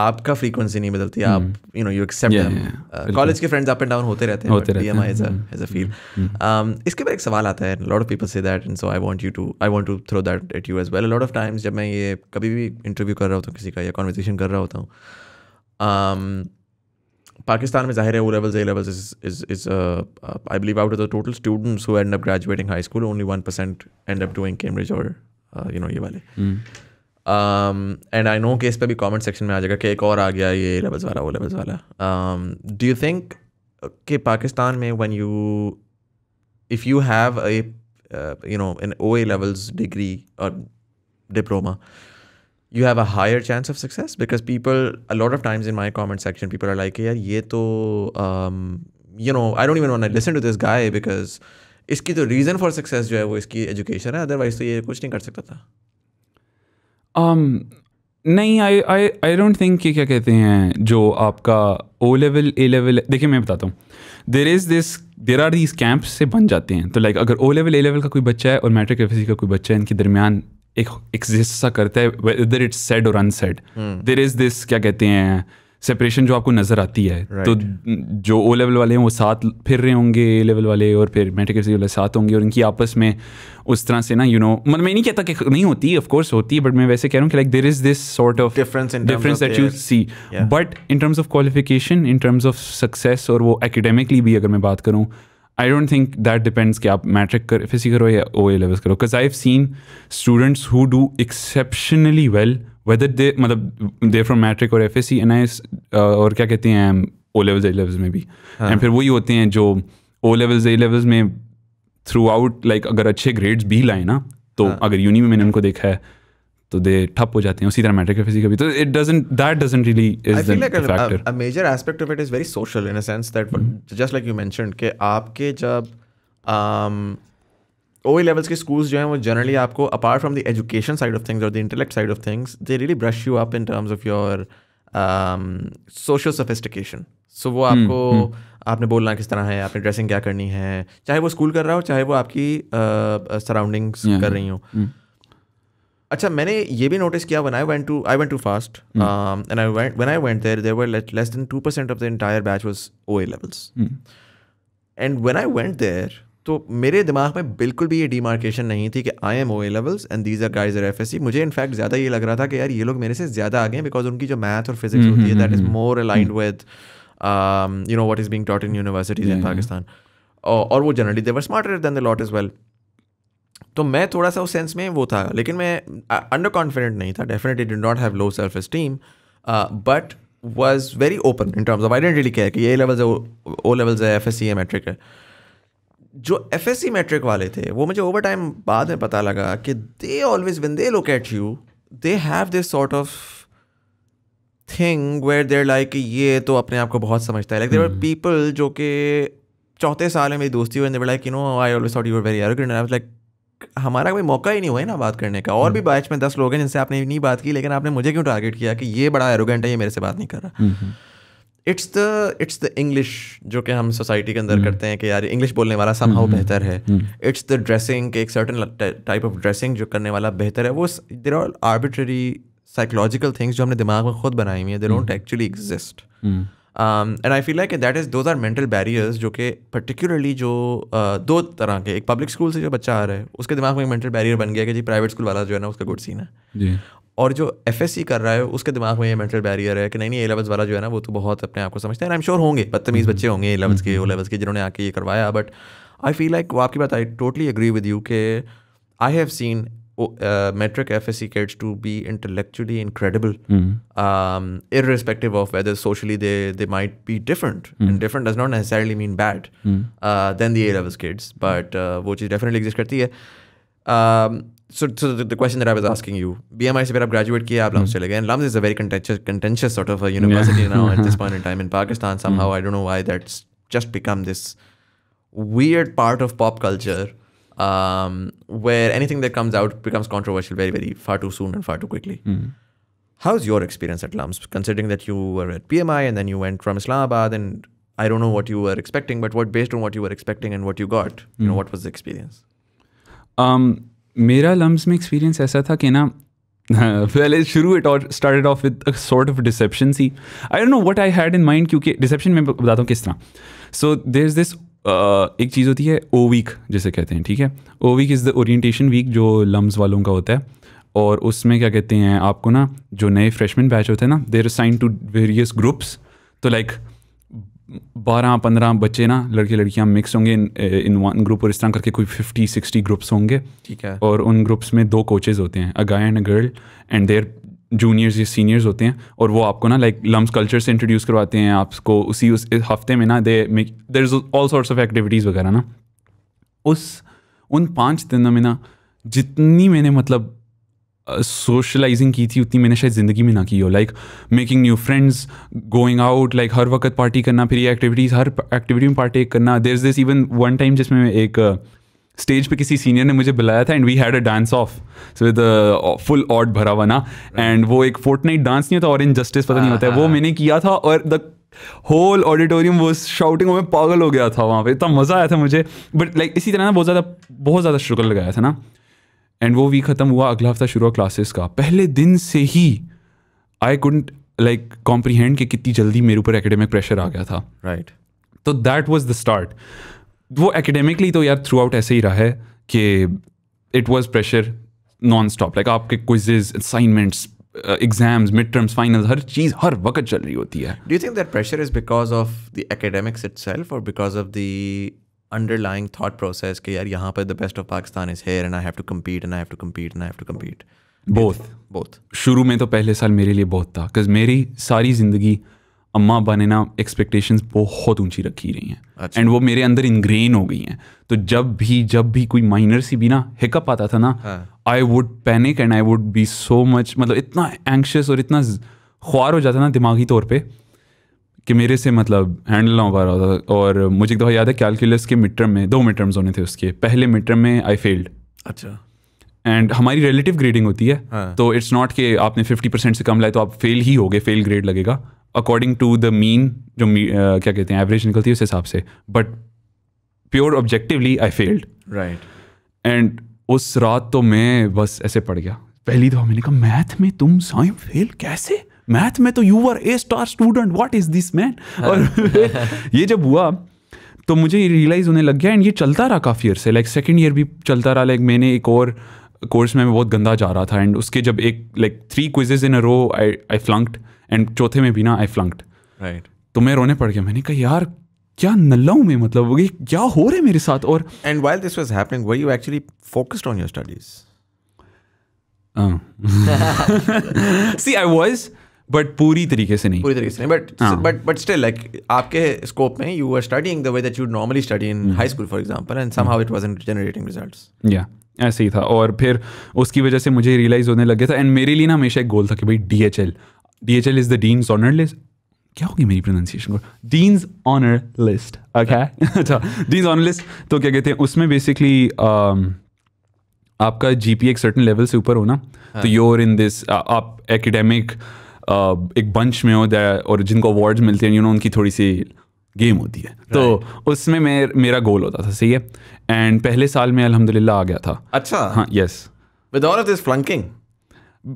आपका फ्रीक्वेंसी नहीं बदलती हम्म। आप you know you accept college के फ्रेंड्स अप एंड डाउन होते रहते हैं होते हम्म, हम्म, um, इसके बाद एक सवाल आता है लॉट ऑफ पीपल से that and so I want you to I want to throw that at you as well lot of times जब मैं ये कभी भी इंटरव्यू कर रहा होता हूँ किसी का या कॉन्वर्जेशन कर रहा होता हूँ um, पाकिस्तान में जाहिर है O levels A levels is is I believe out of the total students who end up graduating high school only one percent end up doing Cambridge और यू नो ये वाले एंड आई नो कि इस पर भी कमेंट सेक्शन में आ जाएगा कि एक और आ गया ये लेवल्स वाला वो लेवल्स वाला डू यू थिंक कि पाकिस्तान में one you if you have a you know in O A levels degree और diploma you have a higher chance of success because people a lot of times in my comment section people are like यार ये तो you know I don't even want listen to this guy because इसकी तो रीज़न फॉर सक्सेस जो है वो इसकी एजुकेशन है अदरवाइज तो ये कुछ नहीं कर सकता था um, नहीं आई आई आई डोंट थिंक कि क्या कहते हैं जो आपका ओ लेवल ए लेवल देखिए मैं बताता हूँ there is this there are these camps से बन जाते हैं तो लाइक अगर ओ लेवल ए लेवल का कोई बच्चा है और मैट्रिक एफ का कोई बच्चा है इनके दरमियान एक एग्जिस्ट सा करता है इट्स सेड और अनसेड देर इज़ दिस क्या कहते हैं सेपरेशन जो आपको नज़र आती है तो right. तो जो ओ लेवल वाले हैं वो साथ फिर रहे होंगे ए लेवल वाले और फिर मेट्रिक वाले साथ होंगे और इनकी आपस में उस तरह से ना यू नो मतलब मैं नहीं कहता कि नहीं होती ऑफ कोर्स होती है बट मैं वैसे कह रहा हूँ कि like there is this sort of difference difference that you see but in terms of qualification in terms of success और वो एकेडमिकली भी अगर मैं बात करूँ I don't think that depends कि आप मैट्रिक कर एफ करो या ओ ए लेवल्स करो because I have seen students who do exceptionally well whether they मतलब दे फ्रॉम मैट्रिक और F S C N I S और क्या कहते हैं ओ लेवल्स ए लेवल्स में भी हाँ. एंड फिर वही होते हैं जो ओ लेवल्स ए लेवल्स में थ्रू आउट लाइक अगर अच्छे ग्रेड्स भी लाए ना तो हाँ. अगर यूनी में मैंने उनको देखा है तो दे ठप हो जाते हैं उसी तरह मैट्रिक एफ एस सी का भी तो it doesn't that doesn't really is the factor a major aspect of it is very social in a sense that just like you mentioned कि आपके जब um, ओ ए लेवल्स के स्कूल्स जो हैं वो जनरली आपको apart from the education side of things और the intellect side of things they really brush you up in terms of your social sophistication so वो hmm, आपको hmm, आपने बोलना किस तरह है आपने ड्रेसिंग क्या करनी है चाहे वो स्कूल कर रहा हो चाहे वो आपकी सराउंडिंग्स uh, yeah, कर रही हो hmm. अच्छा मैंने ये भी नोटिस किया one I went to I went to FAST and I went when I went there there were less than two percent of the entire batch was O A levels and when I went there तो मेरे दिमाग में बिल्कुल भी ये डीमार्केशन नहीं थी कि I am O A levels and these are guys are F S C मुझे इनफैक्ट ज़्यादा ये लग रहा था कि यार ये लोग मेरे से ज़्यादा आगे हैं बिकॉज उनकी जो मैथ और फिजिक्स हम्म, होती है that is more aligned with you know what is being taught in universities in Pakistan और वो generally they were smarter than the lot is well तो मैं थोड़ा सा उस सेंस में वो था लेकिन मैं अंडर कॉन्फिडेंट नहीं था definitely did not have low self esteem but was very open in terms of I didn't really care कि ये लेवल्स ओ लेवल्स है एफ एस सी है मेट्रिक है जो एफ एस सी मैट्रिक वाले थे वो मुझे ओवर टाइम बाद में पता लगा कि they always win they look at you they have this sort of thing where there like ये तो अपने आप को बहुत समझता है लाइक देर पीपल जो कि चौथे साल में मेरी दोस्ती हुई like you know I always thought you very arrogant I like हमारा कोई मौका ही नहीं हुआ है ना बात करने का और भी बैच hmm. में दस लोग हैं जिनसे आपने नहीं बात की लेकिन आपने मुझे क्यों टारगेट किया कि ये बड़ा एरोगेंट है ये मेरे से बात नहीं कर रहा hmm, hmm. It's the it's the English जो कि हम सोसाइटी के अंदर mm. करते हैं कि यार इंग्लिश बोलने वाला हाउ mm. बेहतर है इट्स द ड्रेसिंग एक सर्टन टाइप ऑफ ड्रेसिंग जो करने वाला बेहतर है वो there are arbitrary psychological things जो हमने दिमाग में खुद बनाई हुई है they don't actually exist and I feel like that is those are mental barriers जो कि पर्टिकुलरली जो uh, दो तरह के एक पब्लिक स्कूल से जो बच्चा आ रहा है उसके दिमाग में एक मेंटल बैरियर बन गया कि जी प्राइवेट स्कूल वाला जो है ना उसका गुड सीन है और जो एफ कर रहा है उसके दिमाग में ये मेंटल बैरियर है कि नहीं नहीं एलेवंथ वाला जो है ना वो तो बहुत अपने आप को समझते हैं आई एम श्योर होंगे बदतमीज़ बच्चे होंगे एलेवंथ हम्म, के ओ लेवल्स हम्म। के जिन्होंने आके ये करवाया बट आई फील लाइक वो आपकी बात I totally agree with you के I have seen matric F S C kids to be intellectually incredible irrespective of whether socially they they might be different and different does not necessarily mean bad than the eleventh kids but वो चीज़ डेफिनेटली एग्जिस्ट करती है um, so, so the, the, question that I was asking you, BMI से फिर आप graduate किए आप लम्स hmm. चले गए and LUMS is a very contentious contentious sort of a university yeah. now at this point in time in Pakistan somehow hmm. I don't know why that's just become this weird part of pop culture um, where anything that comes out becomes controversial very very far too soon and far too quickly. Mm. How's your experience at Lums, considering that you were at PMI and then you went from Islamabad and I don't know what you were expecting but what based on what you were expecting and what you got, mm. you know hmm. what was the experience? Um मेरा लम्स में एक्सपीरियंस ऐसा था कि ना पहले शुरू इट और started off with sort of deception see I don't know what I had in mind क्योंकि डिसेप्शन में बताता हूँ किस तरह सो देर इज़ दिस एक चीज़ होती है ओ वीक जिसे कहते हैं ठीक है O week is the orientation week जो लम्स वालों का होता है और उसमें क्या कहते हैं आपको ना जो नए फ्रेशमैन बैच होते हैं ना there sign to various groups तो लाइक like, बारह पंद्रह बच्चे ना लड़के लड़कियां मिक्स होंगे इन वन ग्रुप और इस तरह करके कोई फिफ्टी सिक्सटी ग्रुप्स होंगे ठीक है और उन ग्रुप्स में दो कोचेज होते हैं a guy and a girl and their juniors या सीनियर्स होते हैं और वो आपको ना लाइक लम्स कल्चर से इंट्रोड्यूस करवाते हैं आपको उसी उस हफ्ते में ना they make there is all sorts of activities वगैरह ना उस उन पाँच दिनों में ना जितनी मैंने मतलब सोशलाइजिंग की थी उतनी मैंने शायद ज़िंदगी में ना की हो like making new friends going out like हर वक्त पार्टी करना फिर ये एक्टिविटीज़ हर एक्टिविटी में पार्टी करना there is this even one time जिसमें एक स्टेज पे किसी सीनियर ने मुझे बुलाया था and we had a dance off with full out भरा हुआ ना एंड वो एक फोर्ट नाइट डांस नहीं होता इन जस्टिस पता नहीं होता है वो हाँ। मैंने किया था और द होल ऑडिटोरियम वो शाउटिंग में पागल हो गया था वहाँ पे इतना मज़ा आया था मुझे बट लाइक like, इसी तरह ना बहुत ज़्यादा बहुत ज़्यादा शुक्र लगाया था ना एंड वो वीक ख़त्म हुआ अगला हफ्ता शुरू हुआ क्लासेस का पहले दिन से ही आई कुंड लाइक कॉम्प्रीहेंड कि कितनी जल्दी मेरे ऊपर एकेडमिक प्रेशर आ गया था राइट तो दैट वॉज द स्टार्ट वो एकेडमिकली तो यार थ्रू आउट ऐसे ही रहा है कि it was pressure non stop like आपके quizzes assignments exams mid terms final हर चीज़ हर वक्त चल रही होती है do think that pressure is because of the academics self और because of the underlying thought process के यार यहाँ पर the best of Pakistan is here and I have to compete and I have to compete and I have to compete both both शुरू में तो पहले साल मेरे लिए बहुत था बिकॉज मेरी सारी ज़िंदगी अम्मा अबा ने ना एक्सपेक्टेशन बहुत ऊंची रखी रही हैं एंड अच्छा। वो मेरे अंदर इनग्रेन हो गई हैं तो जब भी जब भी कोई माइनर सी भी ना हिकअप आता था ना I would panic and I would be so much मतलब इतना एंक्शस और इतना ख्वार हो जाता ना दिमागी तौर पर कि मेरे से मतलब हैंडल ना हो पा रहा था और मुझे एक दफ़ा याद है कैलकुलस के मिड टर्म में दो मिड टर्म्स होने थे उसके पहले मिड टर्म में आई फेल्ड अच्छा एंड हमारी रिलेटिव ग्रेडिंग होती है हाँ. तो इट्स नॉट कि आपने फिफ्टी परसेंट से कम लाए तो आप फेल ही हो गए फेल ग्रेड लगेगा अकॉर्डिंग टू द मीन जो मी, uh, क्या कहते हैं एवरेज निकलती है उस हिसाब से but pure objectively I failed right and उस रात तो मैं बस ऐसे पड़ गया पहली दफा मैंने कहा मैथ में तुम साइम फेल कैसे मैथ में तो you are a star student what is this man और ये जब हुआ तो मुझे रियलाइज़ होने लग गया एंड ये चलता रहा काफ़ी अर्से लाइक सेकेंड ईयर भी चलता रहा लाइक मैंने एक और कोर्स में मैं बहुत गंदा जा रहा था एंड उसके जब एक like three quizzes in a row I I flunked and चौथे में भी ना आई फ्लंक्ड राइट तो मैं रोने पड़ गया मैंने कहा यार क्या नल्ला हूँ मैं मतलब ये क्या हो रहा है मेरे साथ और and while this was happening were you actually focused on your studies see I was but पूरी तरीके से नहीं पूरी तरीके से नहीं but but but still like आपके स्कोप में you are studying the way that you normally study in high school for example and somehow it wasn't generating results या ऐसे ही था और फिर उसकी वजह से मुझे रियलाइज होने लग गया था एंड मेरे लिए ना हमेशा एक गोल था कि भाई D H L D H L is the dean's honour list क्या होगी मेरी प्रोनाउंसिएशन को डीन्स ऑनर लिस्ट ओके अच्छा डीन्स ऑनर लिस्ट तो क्या कहते हैं उसमें बेसिकली um, आपका जी पी एक सर्टन लेवल से ऊपर हो ना हाँ। तो योर इन दिस आप एकेडमिक एक बंच में हो जाए और जिनको अवार्ड मिलते हैं यू नो उनकी थोड़ी सी गेम होती है तो उसमें मेर, मेरा गोल होता था सही है एंड पहले साल में अल्हम्दुलिल्लाह आ गया था अच्छा हाँ yes with all of this flunking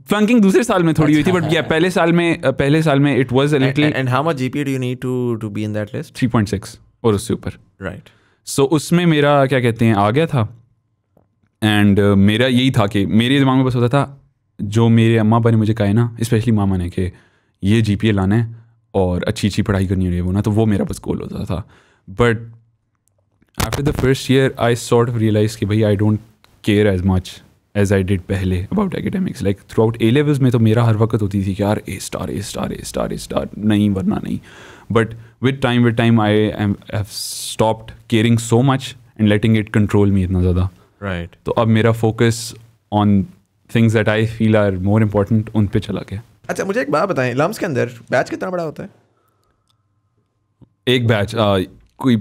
flunking दूसरे साल में थोड़ी हुई थी बट या अच्छा। पहले साल में पहले साल में it was a little and how much GPA do you need to to be in that list 3.6 और उससे ऊपर राइट सो उसमें मेरा क्या कहते हैं आ गया था एंड uh, मेरा यही था कि मेरे दिमाग में बस होता था जो मेरे अम्मा अबा ने मुझे कहा है ना स्पेशली मामा ने कि ये जी पी ए लाना है और अच्छी अच्छी पढ़ाई करनी है वो ना तो वो मेरा बस गोल होता था but after the first year I sort of realise कि भाई I don't care as much as I did पहले about academics like throughout A levels में तो मेरा हर वक्त होती थी कि यार A star A star A star A star नहीं वरना नहीं but with time with time I am have stopped caring so much and letting it control me इतना ज़्यादा राइट तो अब मेरा focus on things that I feel are more important उन पे चला गया अच्छा मुझे एक बात बताएं लम्स के अंदर बैच कितना बड़ा होता है एक बैच आ, कोई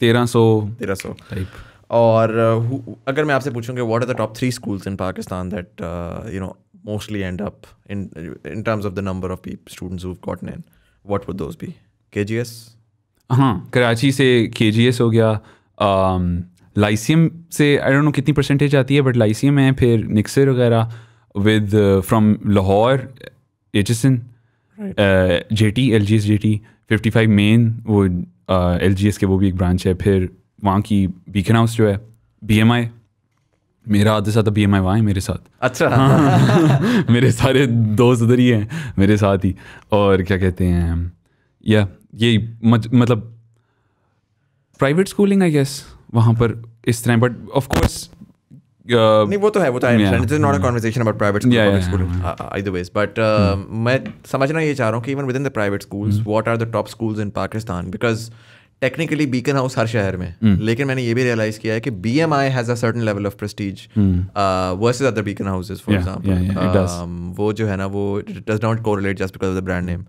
तेरह सौ तेरह सौ टाइप और अगर मैं आपसे कि what are the top three schools in Pakistan that you know mostly end up in in terms of the number of students who gotten in what would those be KGS हाँ कराची से केजीएस हो गया um, लाइसियम से आई डोंट नो कितनी परसेंटेज आती है बट लाइसियम है फिर निक्सर वगैरह with from Lahore Aitchison J T L G S J T fifty five main वो एल जी एस के वो भी एक ब्रांच है फिर वहाँ की बीकन हाउस जो है बी एम आई मेरा आधे साथ बी एम आई वहाँ है मेरे साथ अच्छा हाँ मेरे सारे दोस्त उधर ही हैं मेरे साथ ही और क्या कहते हैं या यही मत, मतलब प्राइवेट स्कूलिंग आई गेस वहाँ पर इस तरह बट ऑफकोर्स uh, नहीं वो तो है वो तो I it is not a conversation about private school I school wise but मैं समझना ये चाह रहा हूँ कि even within the private schools what are the top schools in Pakistan because technically beacon house हर शहर में hmm. लेकिन मैंने ये भी रियलाइज किया है कि B M I has a ton level of prestige versus other beacon houses for example वो जो है ना वो does not correlate just because of the brand name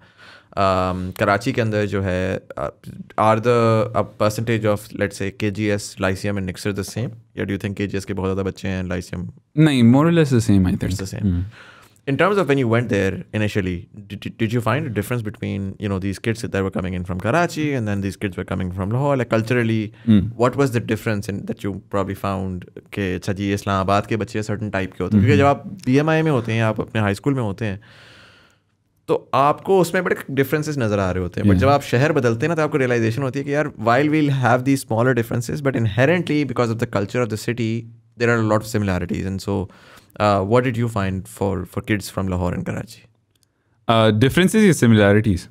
Karachi के अंदर जो है are the percentage of let say K G S Lyceum and Nixor the same या do you think K G S के बहुत ज़्यादा बच्चे हैं लाइसियम नहीं more less the same I think the same in terms of when you went there initially, did, did you find a difference between you know these kids that were coming in from Karachi and then these kids were coming from Lahore? Like culturally, mm. what was the difference in, that you probably found? कि अच्छा जी इस्लामाबाद के बच्चे certain type के होते हैं क्योंकि जब आप BMI में होते हैं आप अपने high school में होते हैं तो आपको उसमें बड़े डिफरेंसेस नजर आ रहे होते हैं बट जब आप शहर बदलते हैं ना तो आपको रियलाइजेशन होती है कि यार while we'll have the smaller differences but inherently because of the culture of the city there are lot of similarities and so what did you find for for kids from Lahore and Karachi differences is similarities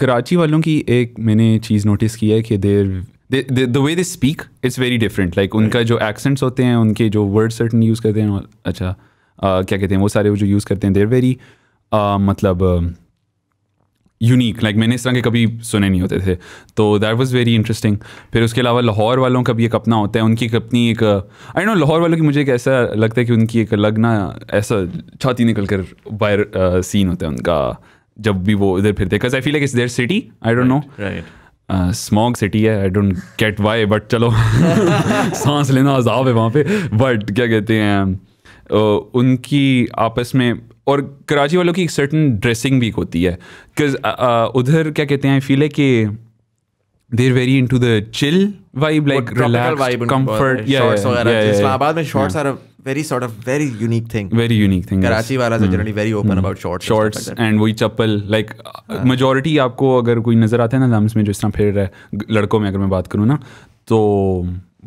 Karachi वालों की एक मैंने चीज़ नोटिस की है कि there the way they speak it's very different like उनका जो एक्सेंट्स होते हैं उनके जो वर्ड सर्टन यूज़ करते हैं अच्छा uh, क्या कहते हैं वो सारे वो जो यूज़ करते हैं देर वेरी uh, मतलब यूनिक लाइक मैंने इस तरह के कभी सुने नहीं होते थे तो दैट वॉज वेरी इंटरेस्टिंग फिर उसके अलावा लाहौर वालों का भी एक अपना होता है उनकी एक अपनी एक आई नो लाहौर वालों की मुझे एक ऐसा लगता है कि उनकी एक अलग ना ऐसा छाती निकल कर वायर सीन होता है उनका जब भी वो इधर फिरते cause I feel like is there city I don't know right smog city है I don't get why but चलो सांस लेना अजाब है वहाँ पे बट क्या कहते हैं उनकी आपस में और कराची वालों की एक सर्टन ड्रेसिंग भी होती है बिकॉज उधर क्या कहते हैं फील है कि there very into the chill vibe like comfort comfort Islamabad में shorts are very sort of very unique thing. Very unique thing. Karachi yes. walas mm. are generally very open mm. about shorts. Shorts and, like and वही चप्पल like uh, majority आपको अगर कोई नजर आता है ना लम्स में जो इस तरह फेर रहा है लड़कों में अगर मैं बात करूँ ना तो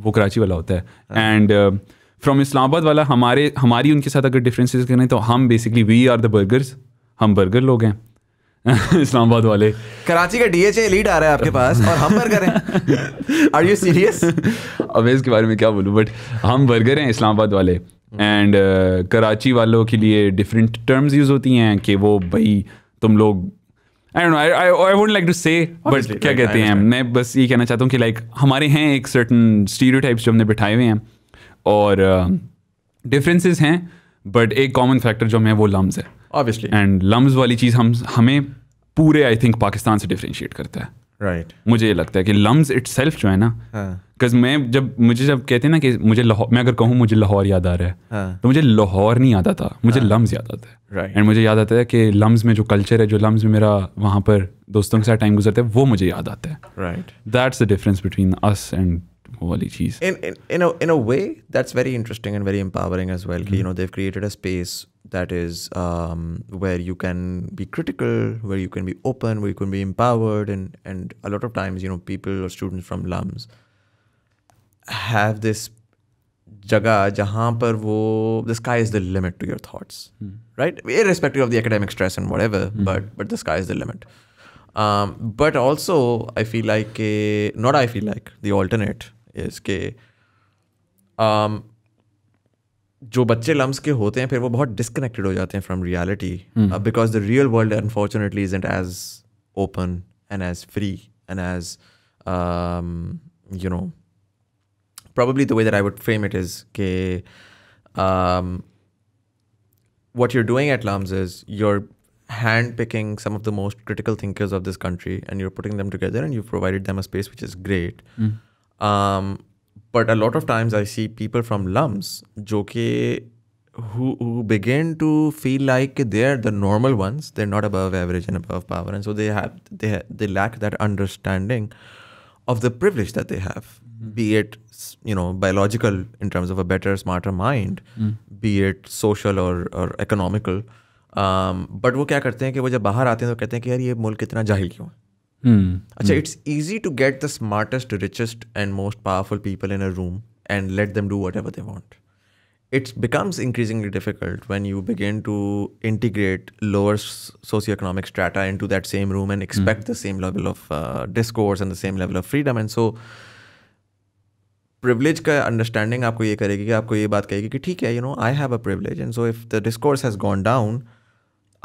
वो कराची वाला होता है एंड फ्रॉम इस्लामाबाद वाला हमारे हमारी उनके साथ अगर डिफरेंसेस करें तो हम basically we are the burgers हम बर्गर लोग हैं इस्लामाबाद वाले कराची का डीएचए लीड आ रहा है आपके पास और हम बर्गर हैं आर यू सीरियस अब इसके बारे में क्या बोलूँ बट हम बर्गर हैं इस्लामाबाद वाले एंड uh, कराची वालों के लिए डिफरेंट टर्म्स यूज़ होती हैं कि वो भाई तुम लोग I don't I I would like to say but क्या कहते हैं मैं बस ये कहना चाहता हूँ कि लाइक like, हमारे हैं एक सर्टन स्टीरियोटाइप्स जो हमने बिठाए हुए हैं और डिफरेंसेस uh, हैं बट एक कॉमन फैक्टर जो हमें वो लम्स है ऑब्वियसली एंड लम्ब वाली चीज़ हम हमें पूरे आई थिंक पाकिस्तान से डिफ्रेंशिएट करता है राइट right. मुझे ये लगता है कि लम्ब इट सेल्फ जो है ना बिकॉज हाँ। मैं जब मुझे जब कहते हैं ना कि मुझे लाहौर मैं अगर कहूँ मुझे लाहौर याद आ रहा है हाँ। तो मुझे लाहौर नहीं याद आता मुझे हाँ. लम्ब याद आता है राइट एंड मुझे याद आता है कि लम्ब में जो कल्चर है जो लम्ब में मेरा वहाँ पर दोस्तों के साथ टाइम गुजरता है वो मुझे याद आता है right that's the difference between us and वाली चीज in in in a way that's very interesting and very empowering as well कि you know they have created a space that is um, where you can be critical, where you can be open, where you can be empowered, and and a lot of times, you know, people or students from LUMS have this jaga jahan par wo the sky is the limit to your thoughts, hmm. right? Irrespective of the academic stress and whatever, hmm. but but the sky is the limit. Um, but also, I feel like not. I feel like the alternate is k. जो बच्चे लम्स के होते हैं फिर वो बहुत डिस्कनेक्टेड हो जाते हैं from reality because the real world unfortunately is as open and as free and as you know probably the way that I would frame it is ke, um, what you're doing at LAMS is you're hand-picking some of the most critical thinkers of this country and you're putting them together and you've provided them a space which is great. Mm. Um, but a lot of times I see people from lums, जो who, who begin to feel like they're the normal ones they're not above average and above power and so they have they they lack that understanding of the privilege that they have mm. be it you know biological in terms of a better smarter mind mm. be it social or or economical um, but वो क्या करते हैं कि वो जब बाहर आते हैं तो कहते हैं कि यार ये जाहिल क्यों Mm. Achha, mm. It's easy to get the smartest, richest, and most powerful people in a room and let them do whatever they want. It becomes increasingly difficult when you begin to integrate lower socioeconomic strata into that same room and expect mm. the same level of uh, discourse and the same level of freedom. And so, privilege का understanding आपको ये करेगी कि आपको ये बात कहेगी कि ठीक है you know I have a privilege and so if the discourse has gone down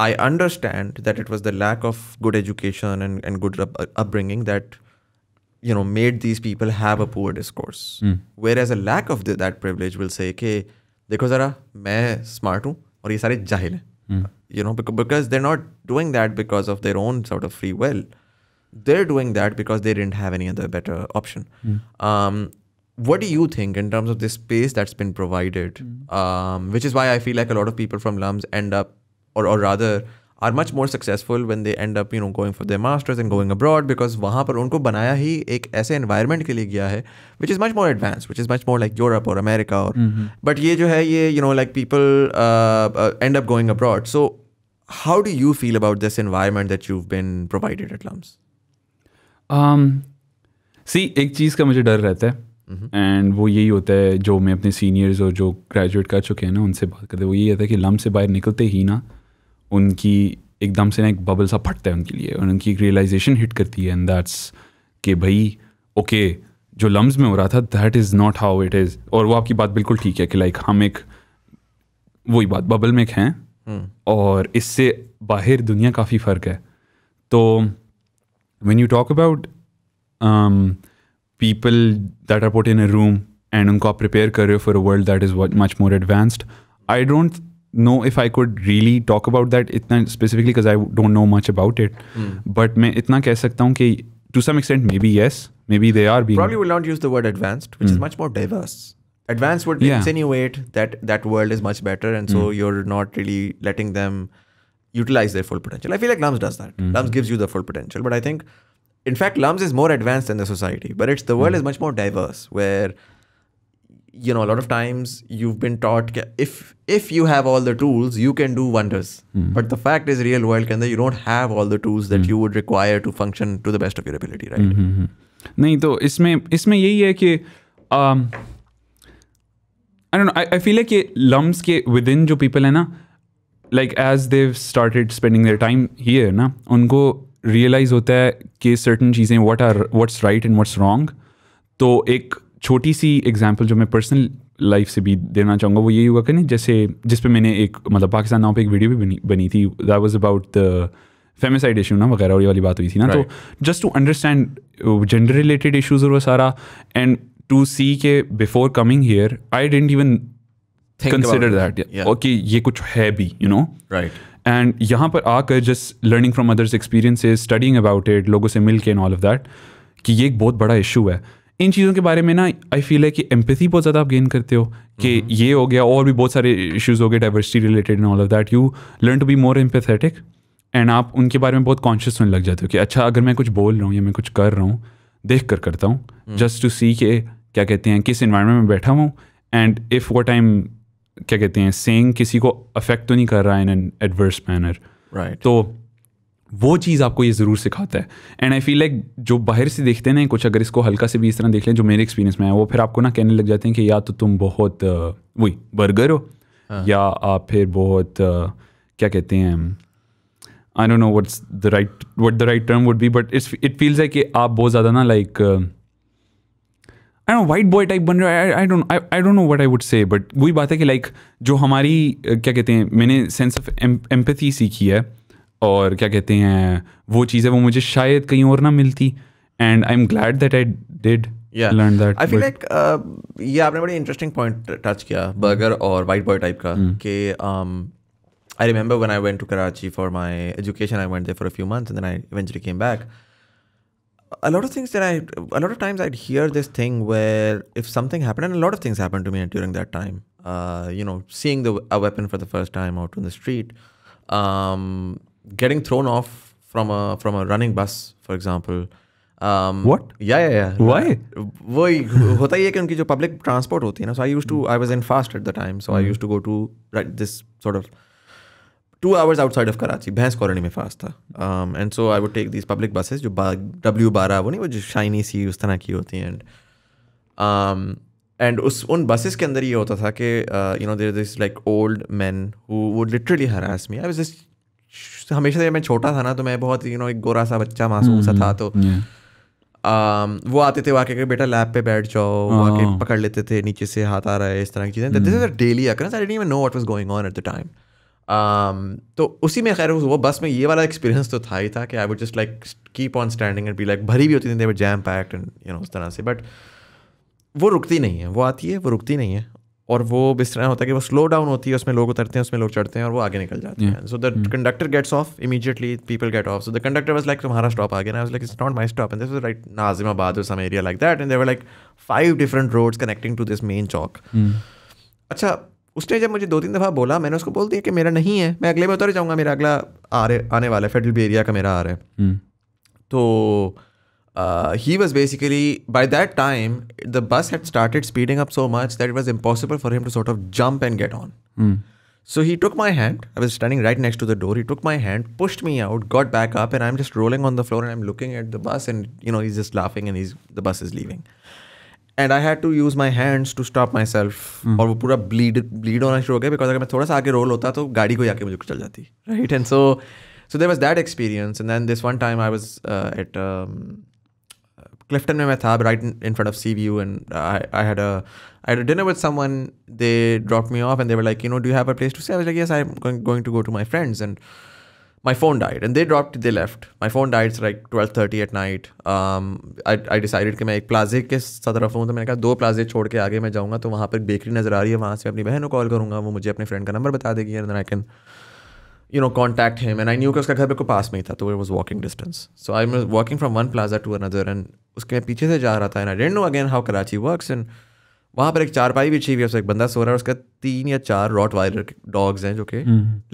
I understand that it was the lack of good education and, and good up upbringing that you know made these people have a poor discourse. Mm. Whereas a lack of that privilege will say, okay, देखो ज़रा मैं स्मार्ट हूँ jahil." Hmm. You know, because they're not doing that because of their own sort of free will; they're doing that because they didn't have any other better option. Hmm. Um, what do you think in terms of this space that's been provided? Mm um, which is why I feel like a lot of people from LUMS end up or, or rather are much more successful when they end up you know going for their masters and going abroad because wahan par unko banaya hi ek aise environment ke liye gaya hai which is much more advanced which is much more like Europe or America or mm-hmm. but ye jo hai ye you know like people uh, uh, end up going abroad so how do you feel about this environment that you've been provided at Lums? Um, see ek cheez ka mujhe dar rehta hai and mm-hmm. वो यही होता है जो मैं अपने सीनियर्स और जो ग्रेजुएट कर चुके हैं ना उनसे बात करते वो यही होता है कि लम से बाहर निकलते ही ना उनकी एकदम से ना एक बबल सा फटता है उनके लिए और उनकी एक रियलाइजेशन हिट करती है एंड दैट्स कि भाई ओके जो लम्स में हो रहा था that is not how it is और वो आपकी बात बिल्कुल ठीक है कि लाइक हम एक वही बात बबल में हैं हम्म। और इससे बाहर दुनिया काफ़ी फ़र्क है तो when you talk about people that are put in a room and उनको आप प्रिपेयर कर रहे हो for a world that is much more advanced I don't know if I could really talk about that itna specifically because I don't know much about it. Mm. But मैं इतना कह सकता to some extent maybe yes, maybe they are being probably will not use the word advanced, which mm. is hmm. much more diverse. Advanced would yeah. insinuate that that world is much better, and so mm. you're not really letting them utilize their full potential. I feel like Lums does that. Mm. Lums gives you the full potential, but I think, in fact, Lums is more advanced than the society, but it's the world hmm. is much more diverse where you know a lot of times you've been taught if if you have all the tools you can do wonders mm. but the fact is real world can you don't have all the tools that mm. you would require to function to the best of your ability right mm -hmm. नहीं तो इसमें इसमें यही है कि I um, don't I feel like कि लम्स के within इन people पीपल है like as they've started spending their time here ना उनको realize होता है कि certain चीज़ें what are what's right and what's wrong तो एक छोटी सी एग्जाम्पल जो मैं पर्सनल लाइफ से भी देना चाहूँगा वो यही हुआ कि नहीं जैसे जिस पर मैंने एक मतलब पाकिस्तान नाव पर एक वीडियो भी बनी बनी थी that was about the femicide issue ना वगैरह वाली बात हुई थी ना तो just to understand gender related issues और वो सारा एंड टू सी के before coming here I didn't even consider that और ये कुछ है भी यू नो राइट एंड यहाँ पर आकर just learning from others experiences studying about it लोगों से मिल के एंड ऑल ऑफ दैट कि ये एक बहुत बड़ा इशू है इन चीज़ों के बारे में ना आई फील है कि एम्पथी बहुत ज़्यादा आप गेन करते हो कि हम्म। ये हो गया और भी बहुत सारे इश्यूज हो गए diversity related all of that you learn to be more empathetic and आप उनके बारे में बहुत कॉन्शियस होने लग जाते हो कि अच्छा अगर मैं कुछ बोल रहा हूँ या मैं कुछ कर रहा हूँ देख कर करता हूँ जस्ट टू सी के क्या कहते हैं किस इन्वायरमेंट में बैठा हूँ एंड इफ़ वो टाइम क्या कहते हैं सेंग किसी को अफेक्ट तो नहीं कर रहा है in an adverse manner right तो वो चीज़ आपको ये ज़रूर सिखाता है एंड आई फील लाइक जो बाहर से देखते हैं कुछ अगर इसको हल्का से भी इस तरह देख लें जो मेरे एक्सपीरियंस में है वो फिर आपको ना कहने लग जाते हैं कि या तो तुम बहुत वही बर्गर हो हाँ. या आप फिर बहुत क्या कहते हैं I don't know what's the right what the right term would be but it's it feels है कि आप बहुत ज़्यादा ना like I know white boy type बन रहे I don't I don't know what I would say but वही बात है कि लाइक like, जो हमारी क्या कहते हैं मैंने सेंस ऑफ एम्पथी सीखी है और क्या कहते हैं वो चीज़ें वो मुझे शायद कहीं और ना मिलती and I am glad that I did learn that I feel like ये आपने बड़े इंटरेस्टिंग पॉइंट टच किया बर्गर और वाइट बॉय टाइप का कि I remember when I went to Karachi for my education I went there for a few months and then I eventually came back a lot of things that I, a lot of times I'd hear this thing where if something happened, and a lot of things happened to me during that time, uh, you know, seeing the, a weapon for the first time out on the street, um, getting thrown off from a from a running bus, for example. Um, What? Yeah, yeah, yeah. Why? वो ही होता ही है कि उनकी जो public transport होती है ना, so I used to I was in fast at the time, so I used to go to right, this sort of two hours outside of Karachi, Bhains Colony में फास्ट था um, and so I would take these public buses जो W बारह वो नहीं वो जो शाइनी सी उस तरह की होती हैं and um, एंड उस उन बसेस के अंदर ये होता था कि you know there this like old man who would literally harass me I was just हमेशा से मैं छोटा था ना तो मैं बहुत यू नो एक गोरा सा बच्चा मासूम सा hmm, था तो वो आते थे वाके बेटा लैब पे बैठ जाओ वाके हाँ, हाँ। पकड़ लेते थे नीचे से हाथ आ रहा है इस तरह की चीज़ें this is a daily occurrence I didn't know what was going on at the time तो उसी में खैर वो बस में ये वाला एक्सपीरियंस तो था ही था कि I would just like keep on standing and be like भरी भी होती थी jam packed and you know उस तरह से बट वो रुकती नहीं है वो आती है वो रुकती नहीं है और वो इस तरह होता है कि वो स्लो डाउन होती है उसमें लोग उतरते हैं उसमें लोग चढ़ते हैं और वो आगे निकल जाते हैं so the conductor gets off immediately people get off so the conductor was like तुम्हारा स्टॉप आ गया like it's not my stop and this right Nazimabad और some area like that and there like five different roads connecting to this main chowk अच्छा उसने जब मुझे दो तीन दफ़ा बोला मैंने उसको बोल दिया कि मेरा नहीं है मैं अगले में उतर जाऊँगा मेरा अगला आ रहे आने वाला है फेडरल एरिया का मेरा आ रहा है mm. तो uh, he was basically by that time the bus had started speeding up so much that it was impossible for him to sort of jump and get on mm. so he took my hand i was standing right next to the door he took my hand pushed me out got back up and i'm just rolling on the floor and i'm looking at the bus and you know he's just laughing and he's the bus is leaving And I had to use my hands to stop myself self hmm. और वो पूरा bleed ब्लीड होना शुरू हो गया बिकॉज अगर मैं थोड़ा सा आगे रोल होता तो गाड़ी को ही आके मुझे चल जाती right and so so there was that experience and Clifton में मैं था right in, in front of CVU and I, I had a I had a dinner with someone they dropped me off and they were like you know do you have a place to stay I was like yes I'm going, going to go to my friends and my phone died and they dropped they left my phone died it's like 12:30 at night um I I decided कि मैं एक प्लाजे के तरफ हूँ तो मैंने कहा दो प्लाजे छोड़ के आगे मैं जाऊँगा तो वहाँ पर बेकरी नज़र आ रही है वहाँ से अपनी बहन को कॉल करूँगा वो मुझे अपने फ्रेंड का नंबर बता देगी and then I can you know, contact him. And I knew कि उसका घर मेरे को पास में ही था तो it was walking distance. So I was walking from one plaza to another and उसके मैं पीछे से जा रहा था and I didn't know again how Karachi works and वहाँ पर एक चारपाई भी चाहिए उसका एक बंदा सो रहा है उसका तीन या चार रॉट वायर डॉग्स हैं जो कि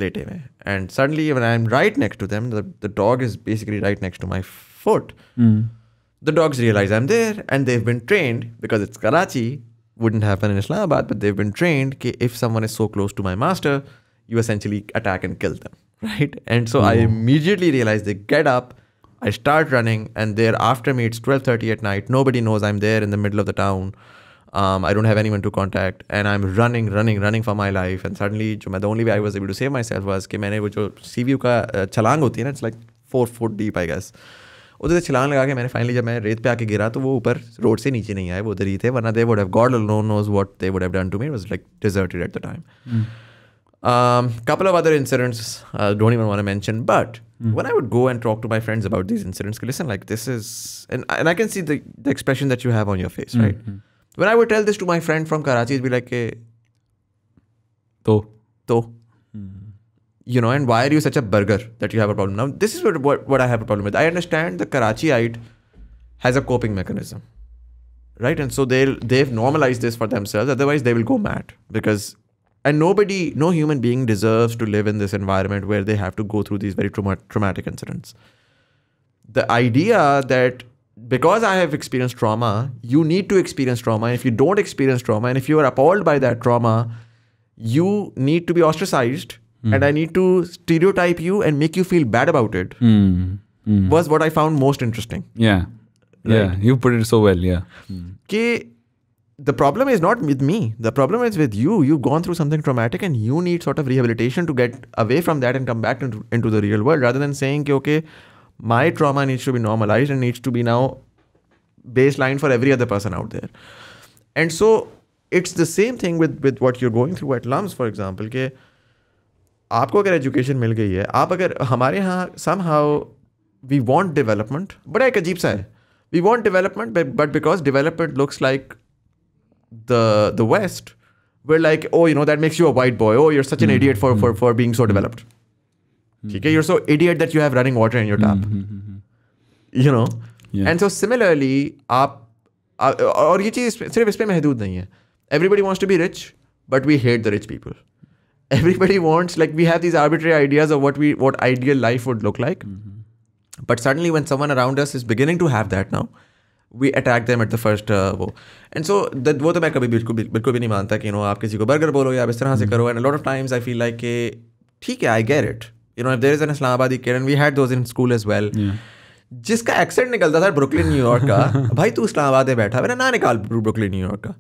लेटे हुए हैं and suddenly when I am right next to them the dog is basically right next to my foot the dogs realize I am there and they've been trained because it's Karachi wouldn't happen in Islamabad, but they've been trained that if someone is so close to my master, you essentially attack and kill them, right? And so mm. I immediately realize they get up, I start running, and they're after me. It's 12:30 at night. Nobody knows I'm there in the middle of the town. Um, I don't have anyone to contact, and I'm running, running, running for my life. And suddenly, the only way I was able to save myself was that I वो जो sea uh, view It's like four foot deep, I guess. Four foot deep I guess उधर से छलांग लगा के मैंने फाइनली जब मैं रेत पे आके गिरा तो वो ऊपर रोड से नीचे नहीं आए वो उधर ही थे वरना they would have God knows what they would have done to me was like deserted at the time um, couple of other incidents I uh, don't even want to mention, but mm. when I would go and talk to my friends about these incidents, listen, like this is, and, and I can see the, the expression that you have on your face, right? Mm-hmm. When I would tell this to my friend from Karachi, he'd be like, hey, toh, toh, mm. you know, and why are you such a burger that you have a problem? Now, this is what, what, what I have a problem with. I understand the Karachiite has a coping mechanism, right? And so they'll, they've normalized this for themselves. Otherwise, they will go mad because and nobody no human being deserves to live in this environment where they have to go through these very trauma- traumatic incidents the idea that because i have experienced trauma you need to experience trauma and if you don't experience trauma and if you are appalled by that trauma you need to be ostracized mm. and i need to stereotype you and make you feel bad about it mm. Mm. was what i found most interesting yeah right? yeah you put it so well yeah mm the problem is not with me. The problem is with you. You've gone through something traumatic and you need sort of rehabilitation to get away from that and come back into, into the real world rather than saying, okay, my trauma needs to be normalized and needs to be now baseline for every other person out there. And so it's the same thing with, with what you're going through at Lums, for example. के आपको अगर एजुकेशन मिल गई है आप अगर हमारे यहाँ somehow we want development बड़ा एक अजीब सा है we want development but because development looks like the the West, we're like, oh, you know, that makes you a white boy. Oh, you're such an mm -hmm. idiot for, for hmm. for being so developed. Mm. Okay, you're so idiot that you have running water in your hmm. tap. Hmm. -hmm. You know, yeah. and so similarly, आप और ये चीज सिर्फ इस पे महदूद नहीं है everybody wants to be rich but we hate the rich people everybody wants like we have these arbitrary ideas of what we what ideal life would look like mm -hmm. but suddenly when someone around us is beginning to have that now we attack them at the first वो एंड सो दैट वो तो मैं कभी बिल्कुल बिल्कुल भी नहीं मानता कि यू नो आप किसी को बर्गर बोलो या आप इस तरह से hmm. करो and lot of times I feel like के ठीक है I get it you know if there is an Islamabadi kid and we had those in school as well जिसका एक्सेंट निकलता था ब्रुकलिन न्यूयॉर्क का भाई तू इस्लामाबाद में बैठा मेरा ना निकाल ब्रुकलिन न्यूयॉर्क का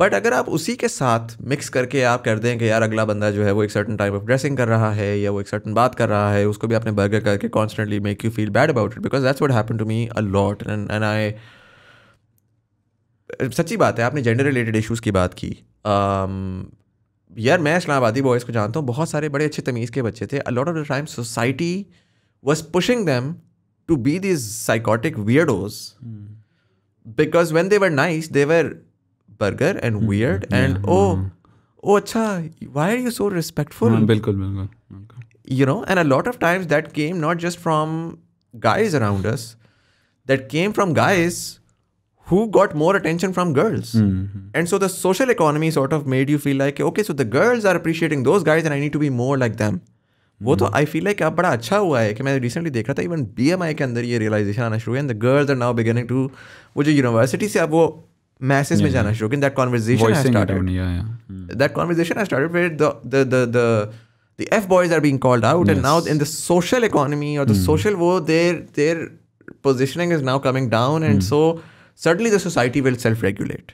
बट अगर आप उसी के साथ मिक्स करके आप कर दें कि यार अगला बंदा जो है वो एक सर्टन टाइप ऑफ ड्रेसिंग कर रहा है या वो एक सर्टन बात कर रहा है उसको भी आपने बर्गर करके constantly make you feel bad about it because that's what happen to me a lot and I सच्ची बात है आपने जेंडर रिलेटेड इशूज़ की बात की um, यार मैं इस्लामाबादी बॉयज़ को जानता हूँ बहुत सारे बड़े अच्छे तमीज़ के बच्चे थे a lot of the time society was pushing them to be these psychotic weirdos because when they were nice they were burger and weird and oh oh अच्छा why are you so respectful बिल्कुल बिल्कुल you know and a lot of times that came not just from guys around us that came from guys who got more attention from girls. Mm-hmm. And so the social economy sort of made you feel like, okay, so the girls are appreciating those guys and I need to be more like them. Mm-hmm. वो तो आई फील लाइक अब बड़ा अच्छा हुआ है कि मैं रिसेंटली देख रहा था इवन बी एम आई के अंदर ये रियलाइजेशन आना शुरू है and the girls are now beginning to वो जो यूनिवर्सिटी से अब वो masses yeah, yeah. Shogun, hmm. that conversation has started yeah, yeah. that conversation has started where the the the the, f boys are being called out and now in the social economy or the hmm. social world their their positioning is now coming down and hmm. so suddenly the society will self regulate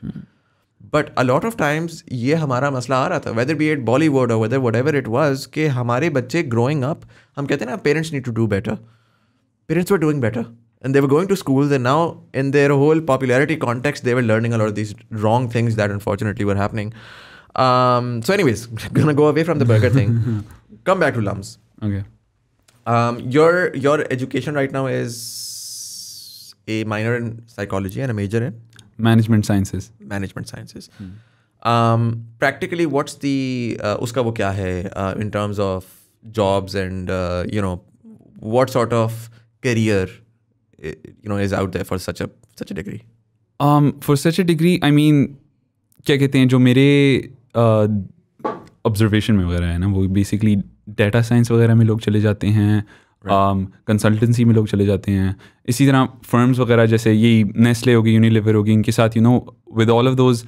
but a lot of times ye hamara masla aa raha tha whether be it bollywood or whether whatever it was ke hamare bacche growing up hum kehte parents need to do better parents were doing better and they were going to schools and now in their whole popularity context they were learning a lot of these wrong things that unfortunately were happening um, so anyways gonna go away from the burger thing come back to lums okay um, your your education right now is a minor in psychology and a major in management sciences management sciences hmm. um, practically what's the uh, uska wo kya hai uh, in terms of jobs and uh, you know what sort of career you know is out there for such a such a degree? Um, for such a degree, I mean, kya kehte hain jo mere observation में वगैरह है ना वो बेसिकली डेटा साइंस वगैरह में लोग चले जाते हैं कंसल्टेंसी right. um, में लोग चले जाते हैं इसी तरह फर्म्स वगैरह जैसे यही नेस्ले होगी यूनिलीवर होगी इनके साथ you know with all of those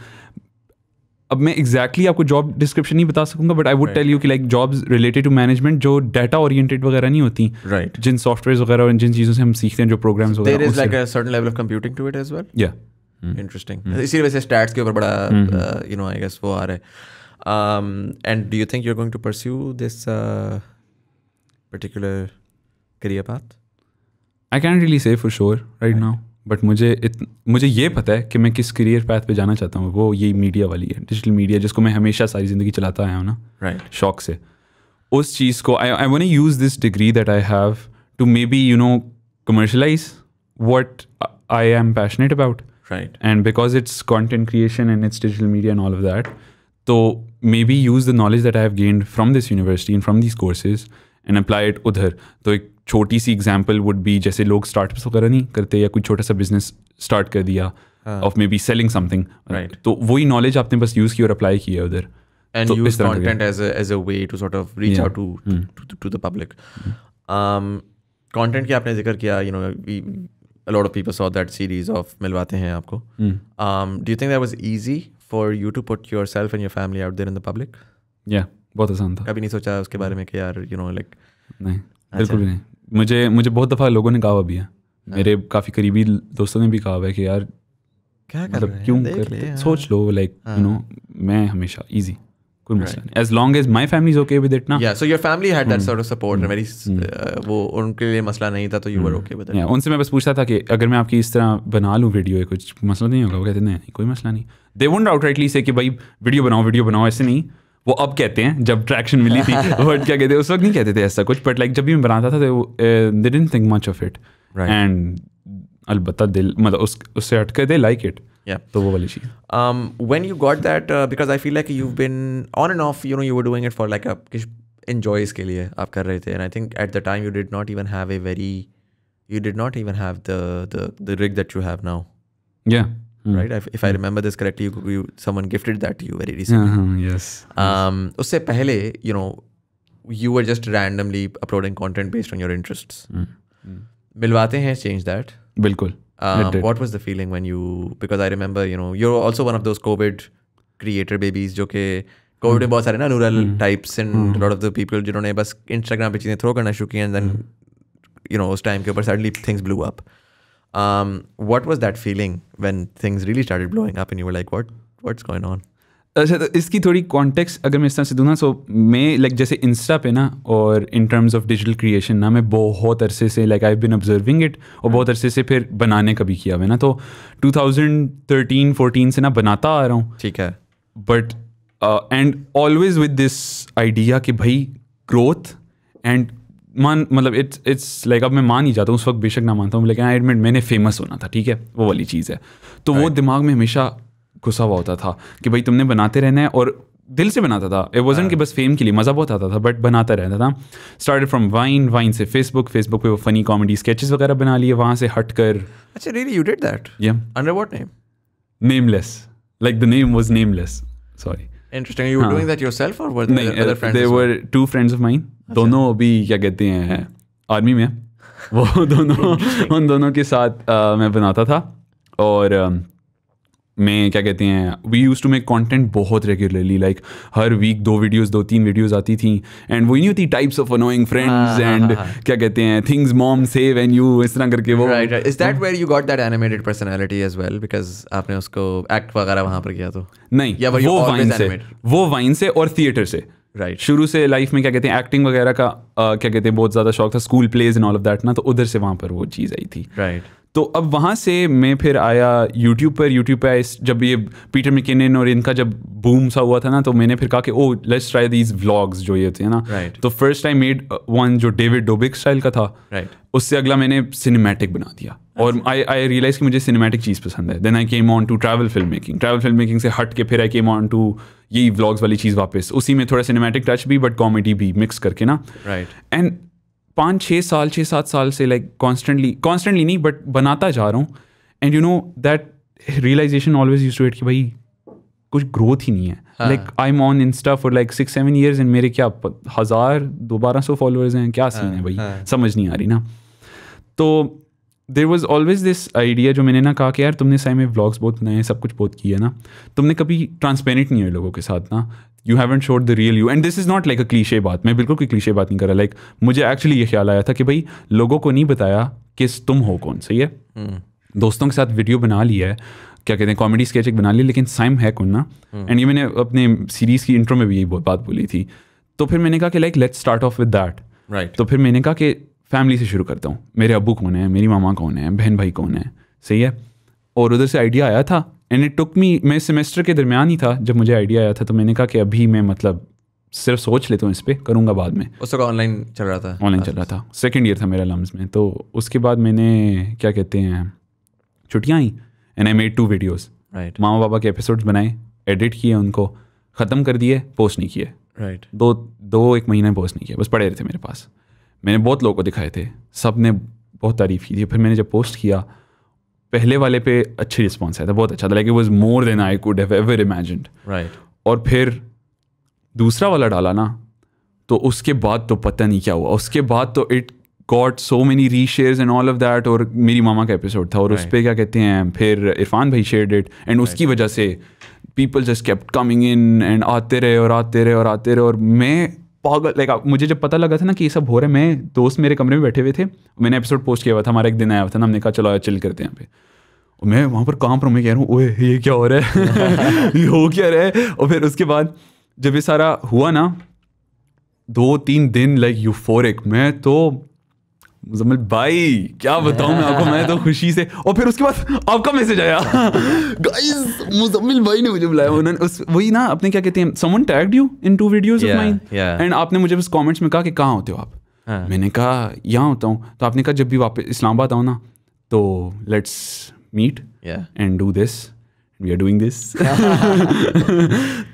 अब मैं एग्जैक्टली exactly आपको जॉब डिस्क्रिप्शन नहीं बता सकूंगा but I would tell you कि like jobs related to management जो डाटा ओरिएंटेड वगैरह नहीं होती राइट जिन सॉफ्टवेयर वगैरह और जिन चीज़ों से हम सीखते हैं जो प्रोग्राम्स वगैरह there like a certain level of computing to it as well या इंटरेस्टिंग इसी वजह से स्टैट्स के ऊपर बड़ा यू नो आई गेस वो आ रहा है and do you think you are going to pursue this particular career path I can really say for sure right now but मुझे इत मुझे ये पता है कि मैं किस करियर पैथ पे जाना चाहता हूँ वो ये मीडिया वाली है डिजिटल मीडिया जिसको मैं हमेशा सारी ज़िंदगी चलाता आया हूँ ना राइट right. शौक से उस चीज़ को I I want use this degree that I have to maybe you know commercialize what I am passionate about right and because it's content creation and it's digital media and all of that तो maybe use the knowledge that I have gained from this university and from this courses and apply it उधर तो एक छोटी सी एग्जाम्पल वुड बी जैसे लोग स्टार्टअप्स वगैरह नहीं करते या कोई छोटा सा बिजनेस स्टार्ट कर दिया of maybe selling something right तो वही नॉलेज आपने बस यूज़ की और अप्लाई किया उधर and so use content as a, as a way to sort of reach yeah. out to, mm. to, to, to the public. Mm. Um, content की आपने जिक्र किया you know we, a lot of people saw that series of मिलवाते हैं आपको. Mm. Um, do you think that was easy for you to put yourself and your family out there in the public? Yeah. बहुत आसान था कभी नहीं सोचा उसके बारे में कि यार यू नो लाइक नहीं अच्छा। बिल्कुल भी नहीं मुझे मुझे बहुत दफ़ा लोगों ने कहा हुआ भी है हाँ। मेरे काफ़ी करीबी दोस्तों ने भी कहा हुआ है कि यार क्या मतलब क्यों करते हाँ। सोच लो लाइक यू नो मैं हमेशा ईजी कोई मसला नहीं वो उनके लिए मसला नहीं था तो hmm. उनसे मैं बस पूछता था कि अगर मैं आपकी इस तरह बना लूँ वीडियो कुछ मसला नहीं होगा वो कहते नहीं कोई मसला नहीं दे वोंट आउटराइटली से कि भाई वीडियो बनाओ वीडियो बनाओ ऐसे नहीं वो अब कहते हैं जब ट्रैक्शन मिली थी वर्ड क्या कहते हैं उस वक्त नहीं कहते थे ऐसा कुछ बट लाइक जब भी मैं बनाता था didn't think much of it and अलबत् दिल मतलब उस उससे हटकर दे लाइक इट Yeah. तो वो वाली चीज when you got that because I feel like you been on and off you know you were doing it for like enjoys के लिए आप कर रहे थे and I think at the time you did not even have a very you did not even have that you have now या Hmm. right? If, I hmm. remember this correctly, you, someone gifted that to you very recently. Hmm, yes. Um, yes. Usse you know, you were just randomly uploading content based on your interests. Hmm. Hmm. Hai, change that. Bilkul. Um, what was the feeling when you, because I remember, you know, you're also one of those COVID creator babies, jo ke, COVID hmm. sare na, neural types and a lot of the people, you know, Instagram, pe throw karna shuki and then, you know, time ke upar, suddenly things blew up. Um, what was that feeling when things really started blowing up and you were like, what what's going on? अच्छा तो इसकी थोड़ी कॉन्टेक्स्ट अगर मैं इस तरह से दूँ ना सो मैं लाइक जैसे इंस्टा पे ना और in terms of digital creation ना मैं बहुत अरसे से like I been observing it और बहुत अरसे से फिर बनाने का भी किया हुआ ना तो 2013 14 से ना बनाता आ रहा हूँ ठीक है but and always with this idea कि भाई ग्रोथ एंड मान मतलब इट्स इट्स लाइक अब मैं मान ही जाता हूँ उस वक्त बेशक ना मानता हूँ लेकिन आई एडमिट मैंने फेमस होना था ठीक है वो वाली चीज़ है तो right. वो दिमाग में हमेशा घुसा हुआ होता था कि भाई तुमने बनाते रहना है और दिल से बनाता था इट वजन कि हाँ। बस फेम के लिए मज़ा बहुत आता था बट बनाता रहता था स्टार्ट फ्रॉम वाइन वाइन से फेसबुक फेसबुक पे वो फनी कॉमेडी स्केचेस वगैरह बना लिए वहाँ से हट कर अच्छा really you did that under what name nameless like the name was nameless sorry Interesting. You were हाँ. doing that yourself, or were there, no, other uh, friends? There well? were two friends of mine. अच्छा। दोनों अभी क्या कहते हैं आर्मी में वो दोनों उन दोनों के साथ आ, मैं बनाता था और मैं क्या कहते हैं we use to make content बहुत रेगुलरली लाइक हर वीक दो वीडियोस दो तीन वीडियोस आती थी एंड वो नहीं होती types of annoying friends and क्या कहते हैं things mom save and you इस तरह करके वो right is that where you got that animated personality as well because आपने उसको एक्ट वगैरह वहां पर किया तो नहीं या वो वाइन से वो वाइन से और थिएटर से राइट right. शुरू से लाइफ में क्या कहते हैं एक्टिंग वगैरह का uh, क्या कहते हैं बहुत ज़्यादा शौक था school plays in all of that ना तो उधर से वहाँ पर वो चीज़ आई थी राइट right. तो अब वहाँ से मैं फिर आया यूट्यूब पर यूट्यूब पर इस जब ये पीटर मिकेनन और इनका जब बूम सा हुआ था ना तो मैंने फिर कहा कि oh let's try these vlogs जो ये थे ना right. तो फर्स्ट टाइम मेड वन जो डेविड डोबिक स्टाइल का था right. उससे अगला मैंने सिनेमैटिक बना दिया और आई आई रियलाइज कि मुझे सिनेमैटिक चीज़ पसंद है then I came on to travel film making travel film making से हट के फिर आई केम ऑन टू यही व्लॉग्स वाली चीज़ वापस उसी में थोड़ा सिनेमैटिक टच भी बट कॉमेडी भी मिक्स करके ना राइट right. एंड पाँच छः साल छः सात साल से लाइक कॉन्स्टेंटली कॉन्स्टेंटली नहीं बट बनाता जा रहा हूँ and you know that realization always use to it कि भाई कुछ ग्रोथ ही नहीं है like I am on Insta for like six seven years and मेरे क्या हज़ार दो बारह सौ फॉलोअर्स हैं क्या सीन है हाँ, भाई हाँ. समझ नहीं आ रही ना तो there was always this idea जो मैंने ना कहा कि यार तुमने सही में ब्लॉग्स बहुत बनाए हैं सब कुछ बहुत किया ना तुमने कभी ट्रांसपेरेंट नहीं है लोगों के साथ ना you haven showed the real you and this is not like a cliche बात मैं बिल्कुल कोई क्लीशे बात नहीं कर रहा लाइक like, मुझे एक्चुअली ये ख्याल आया था कि भाई लोगों को नहीं बताया कि तुम हो कौन सही है hmm. दोस्तों के साथ वीडियो बना लिया है क्या कहते हैं कॉमेडी स्केच एक बना लिया लेकिन साइम है कौन ना एंड hmm. ये मैंने अपने सीरीज़ की इंट्रो में भी यही बात बोली थी तो फिर मैंने कहा कि like let's start off with that right तो फिर मैंने कहा कि फैमिली से शुरू करता हूँ मेरे अबू कौन है मेरी मामा कौन है बहन भाई कौन है सही है और उधर से आइडिया आया था एंड इट टुक मी मैं सेमेस्टर के दरमियान ही था जब मुझे आइडिया आया था तो मैंने कहा कि अभी मैं मतलब सिर्फ सोच लेता हूँ इस पर करूँगा बाद में उस वक्त ऑनलाइन चल रहा था ऑनलाइन चल रहा था सेकेंड ईयर था मेरा लम्स में तो उसके बाद मैंने क्या कहते हैं छुट्टियाँ आई and I made two videos right मामा बाबा के एपिसोड्स बनाए एडिट किए उनको ख़त्म कर दिए पोस्ट नहीं किए राइट दो दो एक महीने में पोस्ट नहीं किया बस पड़े रहे थे मेरे पास मैंने बहुत लोगों को दिखाए थे सब ने बहुत तारीफ़ की थी फिर मैंने जब पोस्ट किया पहले वाले पे अच्छे रिस्पॉन्स आया था बहुत अच्छा था like it was more than I could ever imagined right और फिर दूसरा वाला डाला ना तो उसके बाद तो पता नहीं क्या हुआ उसके बाद तो it got so many reshare and all of that और मेरी मामा का एपिसोड था और right. उस पर क्या कहते हैं फिर इरफान भाई शेयर इट एंड उसकी वजह से people just kept coming in and आते रहे और आते रहे और आते रहे और मैं पागल लाइक मुझे जब पता लगा था ना कि ये सब हो रहा है मैं दोस्त मेरे कमरे में बैठे हुए थे मैंने एपिसोड पोस्ट किया हुआ था हमारा एक दिन आया हुआ था ना हमने कहा चलो आया चिल करते हैं यहाँ पे और मैं वहाँ पर काम पर मैं कह रहा हूँ ओए ये क्या हो रहा है ये हो क्या रहा है और फिर उसके बाद जब ये सारा हुआ ना दो तीन दिन लाइक यूफोरिक मैं तो मुजम्मिल भाई क्या बताऊं मैं आपको मैं तो खुशी से और फिर उसके बाद आपका मैसेज आया गाइस मुजम्मिल भाई ने मुझे बुलाया उन्होंने उस वही ना आपने क्या कहते हैं someone tagged you in two videos of mine and आपने मुझे उस कमेंट्स में कहा कि कहाँ होते हो आप हाँ. मैंने कहा यहाँ होता हूँ तो आपने कहा जब भी वापस इस्लामाबाद आओ ना तो let's meet and do this we are doing this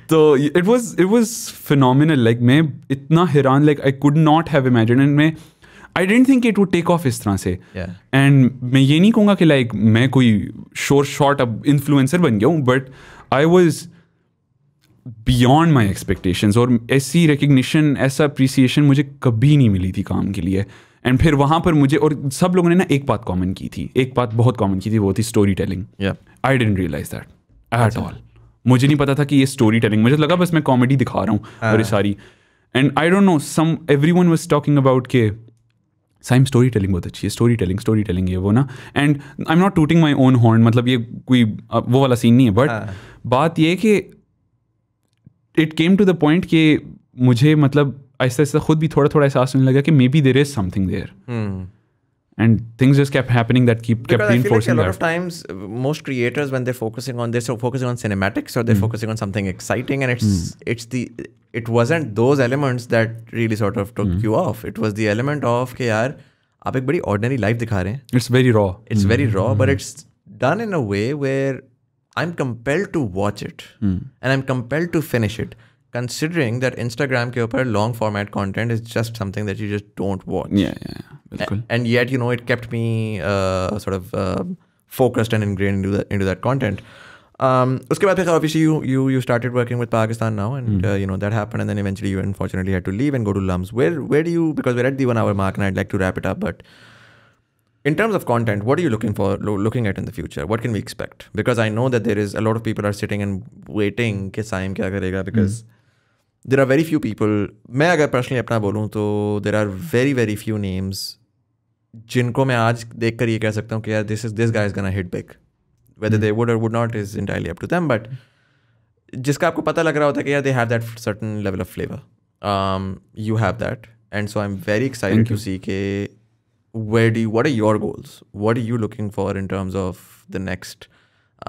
तो it was it was phenomenal like मैं इतना हैरान like I could not have imagine and मैं I didn't think it would take off इस तरह से एंड मैं ये नहीं कहूँगा कि लाइक मैं कोई शोर शॉर्ट अब इन्फ्लुएंसर बन गया हूँ but I was beyond my expectations और ऐसी रिकग्निशन ऐसा अप्रिसिएशन मुझे कभी नहीं मिली थी काम के लिए एंड फिर वहाँ पर मुझे और सब लोगों ने ना एक बात कॉमन की थी एक बात बहुत कॉमन की थी वो थी story telling I didn't realize that at all मुझे नहीं पता था कि ये स्टोरी टेलिंग मुझे लगा बस मैं कॉमेडी दिखा रहा हूँ हाँ। और ये सारी and I don't know some every one was talking about के साइम स्टोरी टेलिंग बहुत अच्छी है स्टोरी टेलिंग स्टोरी टेलिंग ये वो ना and I am not tooting my own horn मतलब ये कोई वो वाला सीन नहीं है बट हाँ। बात ये कि it came to the point कि मुझे मतलब आहिस्ता ऐसा खुद भी थोड़ा थोड़ा एहसास होने लगा कि maybe there is something there and things just kept happening that keep because kept reinforcing like a lot that. of times uh, most creators when they're focusing on they're focusing on cinematics or they're mm. focusing on something exciting and it's mm. it's the it wasn't those elements that really sort of took mm. you off it was the element of ke yaar आप एक बड़ी ऑर्डिनरी it's दिखा रहे It's very raw. Raw it's very raw but it's done in a way where I am compelled to watch it and I'm compelled to finish it. Considering that Instagram के ऊपर long format content is just something that you just don't watch and yet you know it kept me off focused and ingrain in that content Um, uske baad phir obviously you, you you started working with Pakistan now and hmm. uh, you know that happened and then eventually you unfortunately had to leave and go to Lums. Where where do you because we're at the one hour mark and I'd like to wrap it up. But in terms of content, what are you looking for looking at in the future? What can we expect? Because I know that there is a lot of people are sitting and waiting. Ke Saim kya karega because hmm. There are very few people मैं अगर पर्सनली अपना बोलूँ तो there are very very few names जिनको मैं आज देख कर ये कह सकता हूँ कि यार this is this guys gonna hit big whether they would और would not is entirely up to them but जिसका आपको पता लग रहा होता है कि यार they have that certain level of flavour you have that and so I am very excited to see के where do you, what are your goals what are you looking for in terms of the next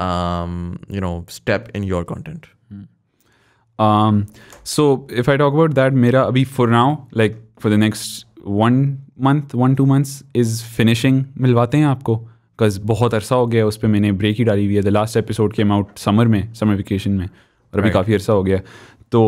um, you know step in your content mm. So if I talk talk that मेरा अभी Abhi now like for the next one month one two months is finishing मिलवाते हैं आपको बिकॉज बहुत अरसा हो गया उस पर मैंने ब्रेक ही डाली हुई है the last episode came out summer में समर वेकेशन में और अभी right. काफ़ी अरसा हो गया तो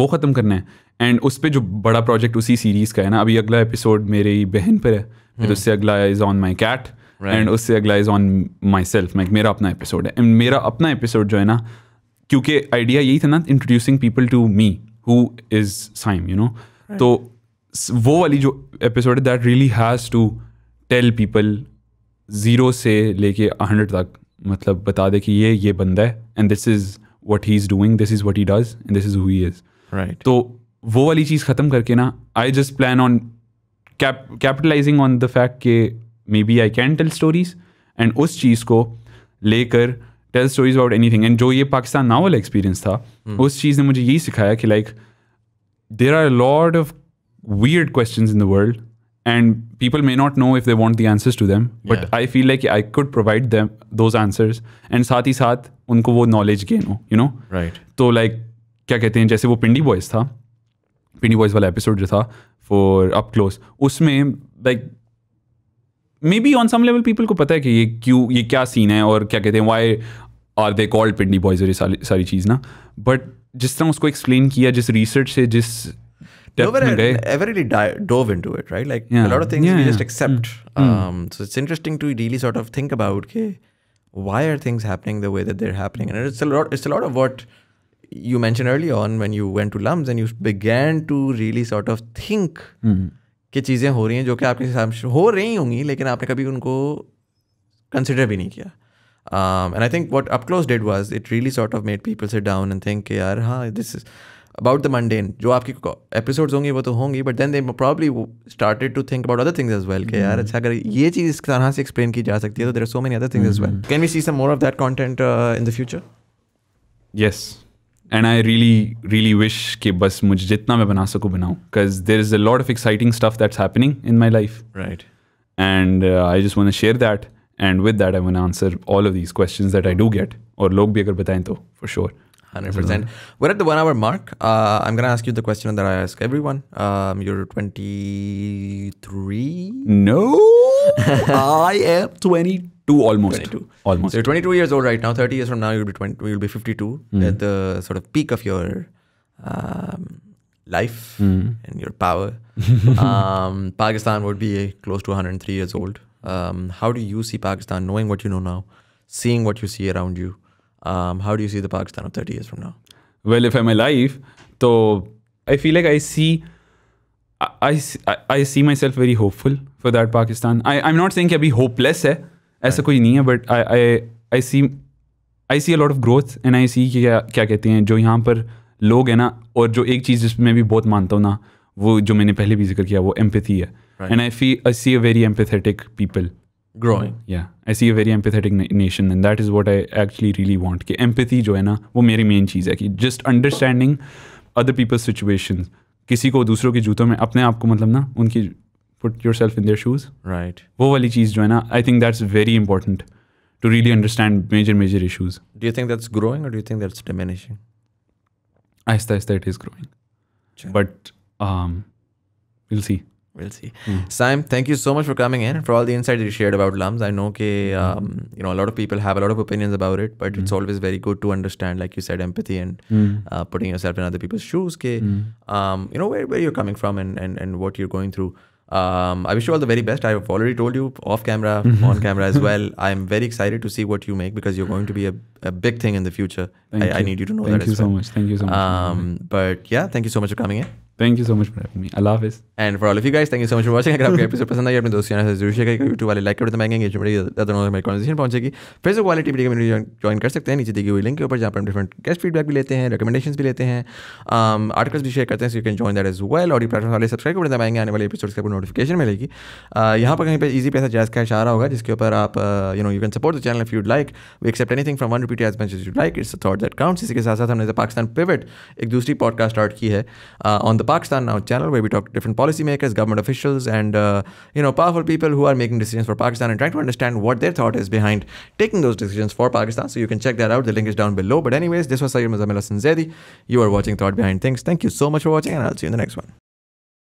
वो ख़त्म करना है एंड उस पर जो बड़ा प्रोजेक्ट उसी सीरीज़ का है ना अभी अगला एपिसोड मेरी बहन पर है फिर hmm. उससे अगला is on my cat and उससे अगला इज़ ऑन माई सेल्फ माइक मेरा अपना एपिसोड है एंड मेरा अपना एपिसोड जो है ना क्योंकि आइडिया यही था ना introducing people to me who is Saim you know तो वो वाली जो एपिसोड है that really has to tell people zero से लेके हंड्रेड तक मतलब बता दे कि ये ये बंदा है and this is what he is doing this is what he does and this is who is right तो वो वाली चीज़ ख़त्म करके ना I just plan on capitalizing on the fact के maybe I can tell stories and उस चीज़ को लेकर tell stories about anything and जो ये पाकिस्तान नावल एक्सपीरियंस था hmm. उस चीज़ ने मुझे यही सिखाया कि like there are lot of weird questions in the world and people may not know if they want the answers to them but yeah. i feel like i could provide them those answers and साथ ही साथ उनको वो knowledge gain हो you know right तो like क्या कहते हैं जैसे वो पिंडी बॉयज था पिंडी बॉयज वाला एपिसोड जो था फॉर अप क्लोज उसमें like Maybe on some level people people को पता है called ये Boys or क्या सीन है और क्या कहते हैं why are they called just boys dove into it, right? Like a lot of things we just accept. Hmm. Hmm. Um, so it's interesting to really sort of think about okay, why are things happening the way that they're happening, and it's a lot. It's a lot of what you mentioned earlier on when you went to Lums and you began to really sort of think. Hmm. कि चीज़ें हो रही हैं जो कि आपके हिसाब से हो रही होंगी लेकिन आपने कभी उनको कंसिडर भी नहीं किया and I think what up close did was it really sort of made people sit down and think यार हाँ this is about the mundane जो आपकी एपिसोड्स होंगे वो तो होंगी but then they probably started to think about other things as well के यार hmm. अच्छा अगर ये चीज़ इस तरह से एक्सप्लेन की जा सकती है तो there so many other things as well can we see some more of that content in the future yes and I really really wish कि बस मुझे जितना मैं बना सकूँ बनाऊँ because there is a lot of exciting stuff that's happening in my life right and I just want share that and with that I want answer all of these question that I do gate और लोग भी अगर बताएं तो for sure 100%. We're at the one hour mark. Uh, I'm going to ask you the question that I ask everyone. Um, you're 23? No, I am 22. 22 almost. 22. Almost. So you're 22 years old right now. 30 years from now, you'll be 20. You'll be 52 mm. at the sort of peak of your um, life mm. and your power. um, Pakistan would be close to 103 years old. Um, how do you see Pakistan, knowing what you know now, seeing what you see around you? Um, how do you see the Pakistan of 30 years from now? Well, if I'm alive, so I feel like I see. I, I, I see myself very hopeful for that Pakistan. I, I'm not saying that be hopeless ऐसा कोई नहीं है but I I see I see a lot of growth and I see क्या क्या कहते हैं जो यहाँ पर लोग हैं ना और जो एक चीज़ जिसमें मैं भी बहुत मानता हूँ ना वो जो मैंने पहले भी जिक्र किया वो एम्पथी है and I feel I see a very empathetic people growing या I see a very empathetic nation and that is what I actually really want कि एम्पथी जो है ना वो मेरी मेन चीज़ है कि just understanding other people's situation किसी को दूसरों के जूतों में अपने आप को मतलब ना उनकी put yourself in their shoes right wo wali cheez jo na i think that's very important to really understand major major issues do you think that's growing or do you think that's diminishing aista aista it is growing sure. but um we'll see we'll see mm. sam thank you so much for coming in and for all the insights you shared about lums i know ke, hmm. um, you know a lot of people have a lot of opinions about it but mm. it's hmm. always very good to understand like you said empathy and mm. uh, putting yourself in other people's shoes ke, hmm. um, you know where, where you're coming from and, and, and what you're going through um, I wish you all the very best. I've already told you off camera, mm-hmm. on camera as well. I'm very excited to see what you make because you're going to be a, a big thing in the future. I, I, need you to know thank that you as so well. Thank you so much. Thank you so much. Um, but yeah, thank you so much for coming in. Thank you so much for me अल्लाह हाफिज and for all of you guys thank you so much for watching अगर आपको एपिसोड पसंद आया अपने दोस्तों के साथ जरूर शेयर करें यूट्यूब वाले लाइक कर देना हैं एंगेज मेरी दोनों मेरी कॉन्वर्सेशन पहुंचेगी फिर से क्वालिटी वीडियो में ज्वाइन कर सकते हैं नीचे दी हुई लिंक के ऊपर जहां पर हम डिफरेंट गेस्ट फीडबैक भी लेते हैं रिकमेंडेशन भी लेते हैं आर्टिकल्स um, भी शेयर करते हैं so you can join that as well और प्लेटफॉर्म वाले सब्सक्राइब कर करते पाएंगे आने वाले एपिसोड्स का नोटिफिकेशन मिलेगी uh, यहाँ पर कहीं पर ईजी पैसा जैस कैश आ रहा होगा जिसके ऊपर आप you know you can support the channel if you'd like we accept anything from one rupee as much you like it's thought that counts इसी के साथ साथ हमने पाकिस्तान पिवट एक दूसरी पॉडकास्ट स्टार्ट की है on uh, the Pakistan Now channel where we talk to different policymakers, government officials, and uh, you know powerful people who are making decisions for Pakistan and trying to understand what their thought is behind taking those decisions for Pakistan. So you can check that out. The link is down below. But anyways, this was Sayyid Muzammil Zedi. You are watching Thought Behind Things. Thank you so much for watching, and I'll see you in the next one.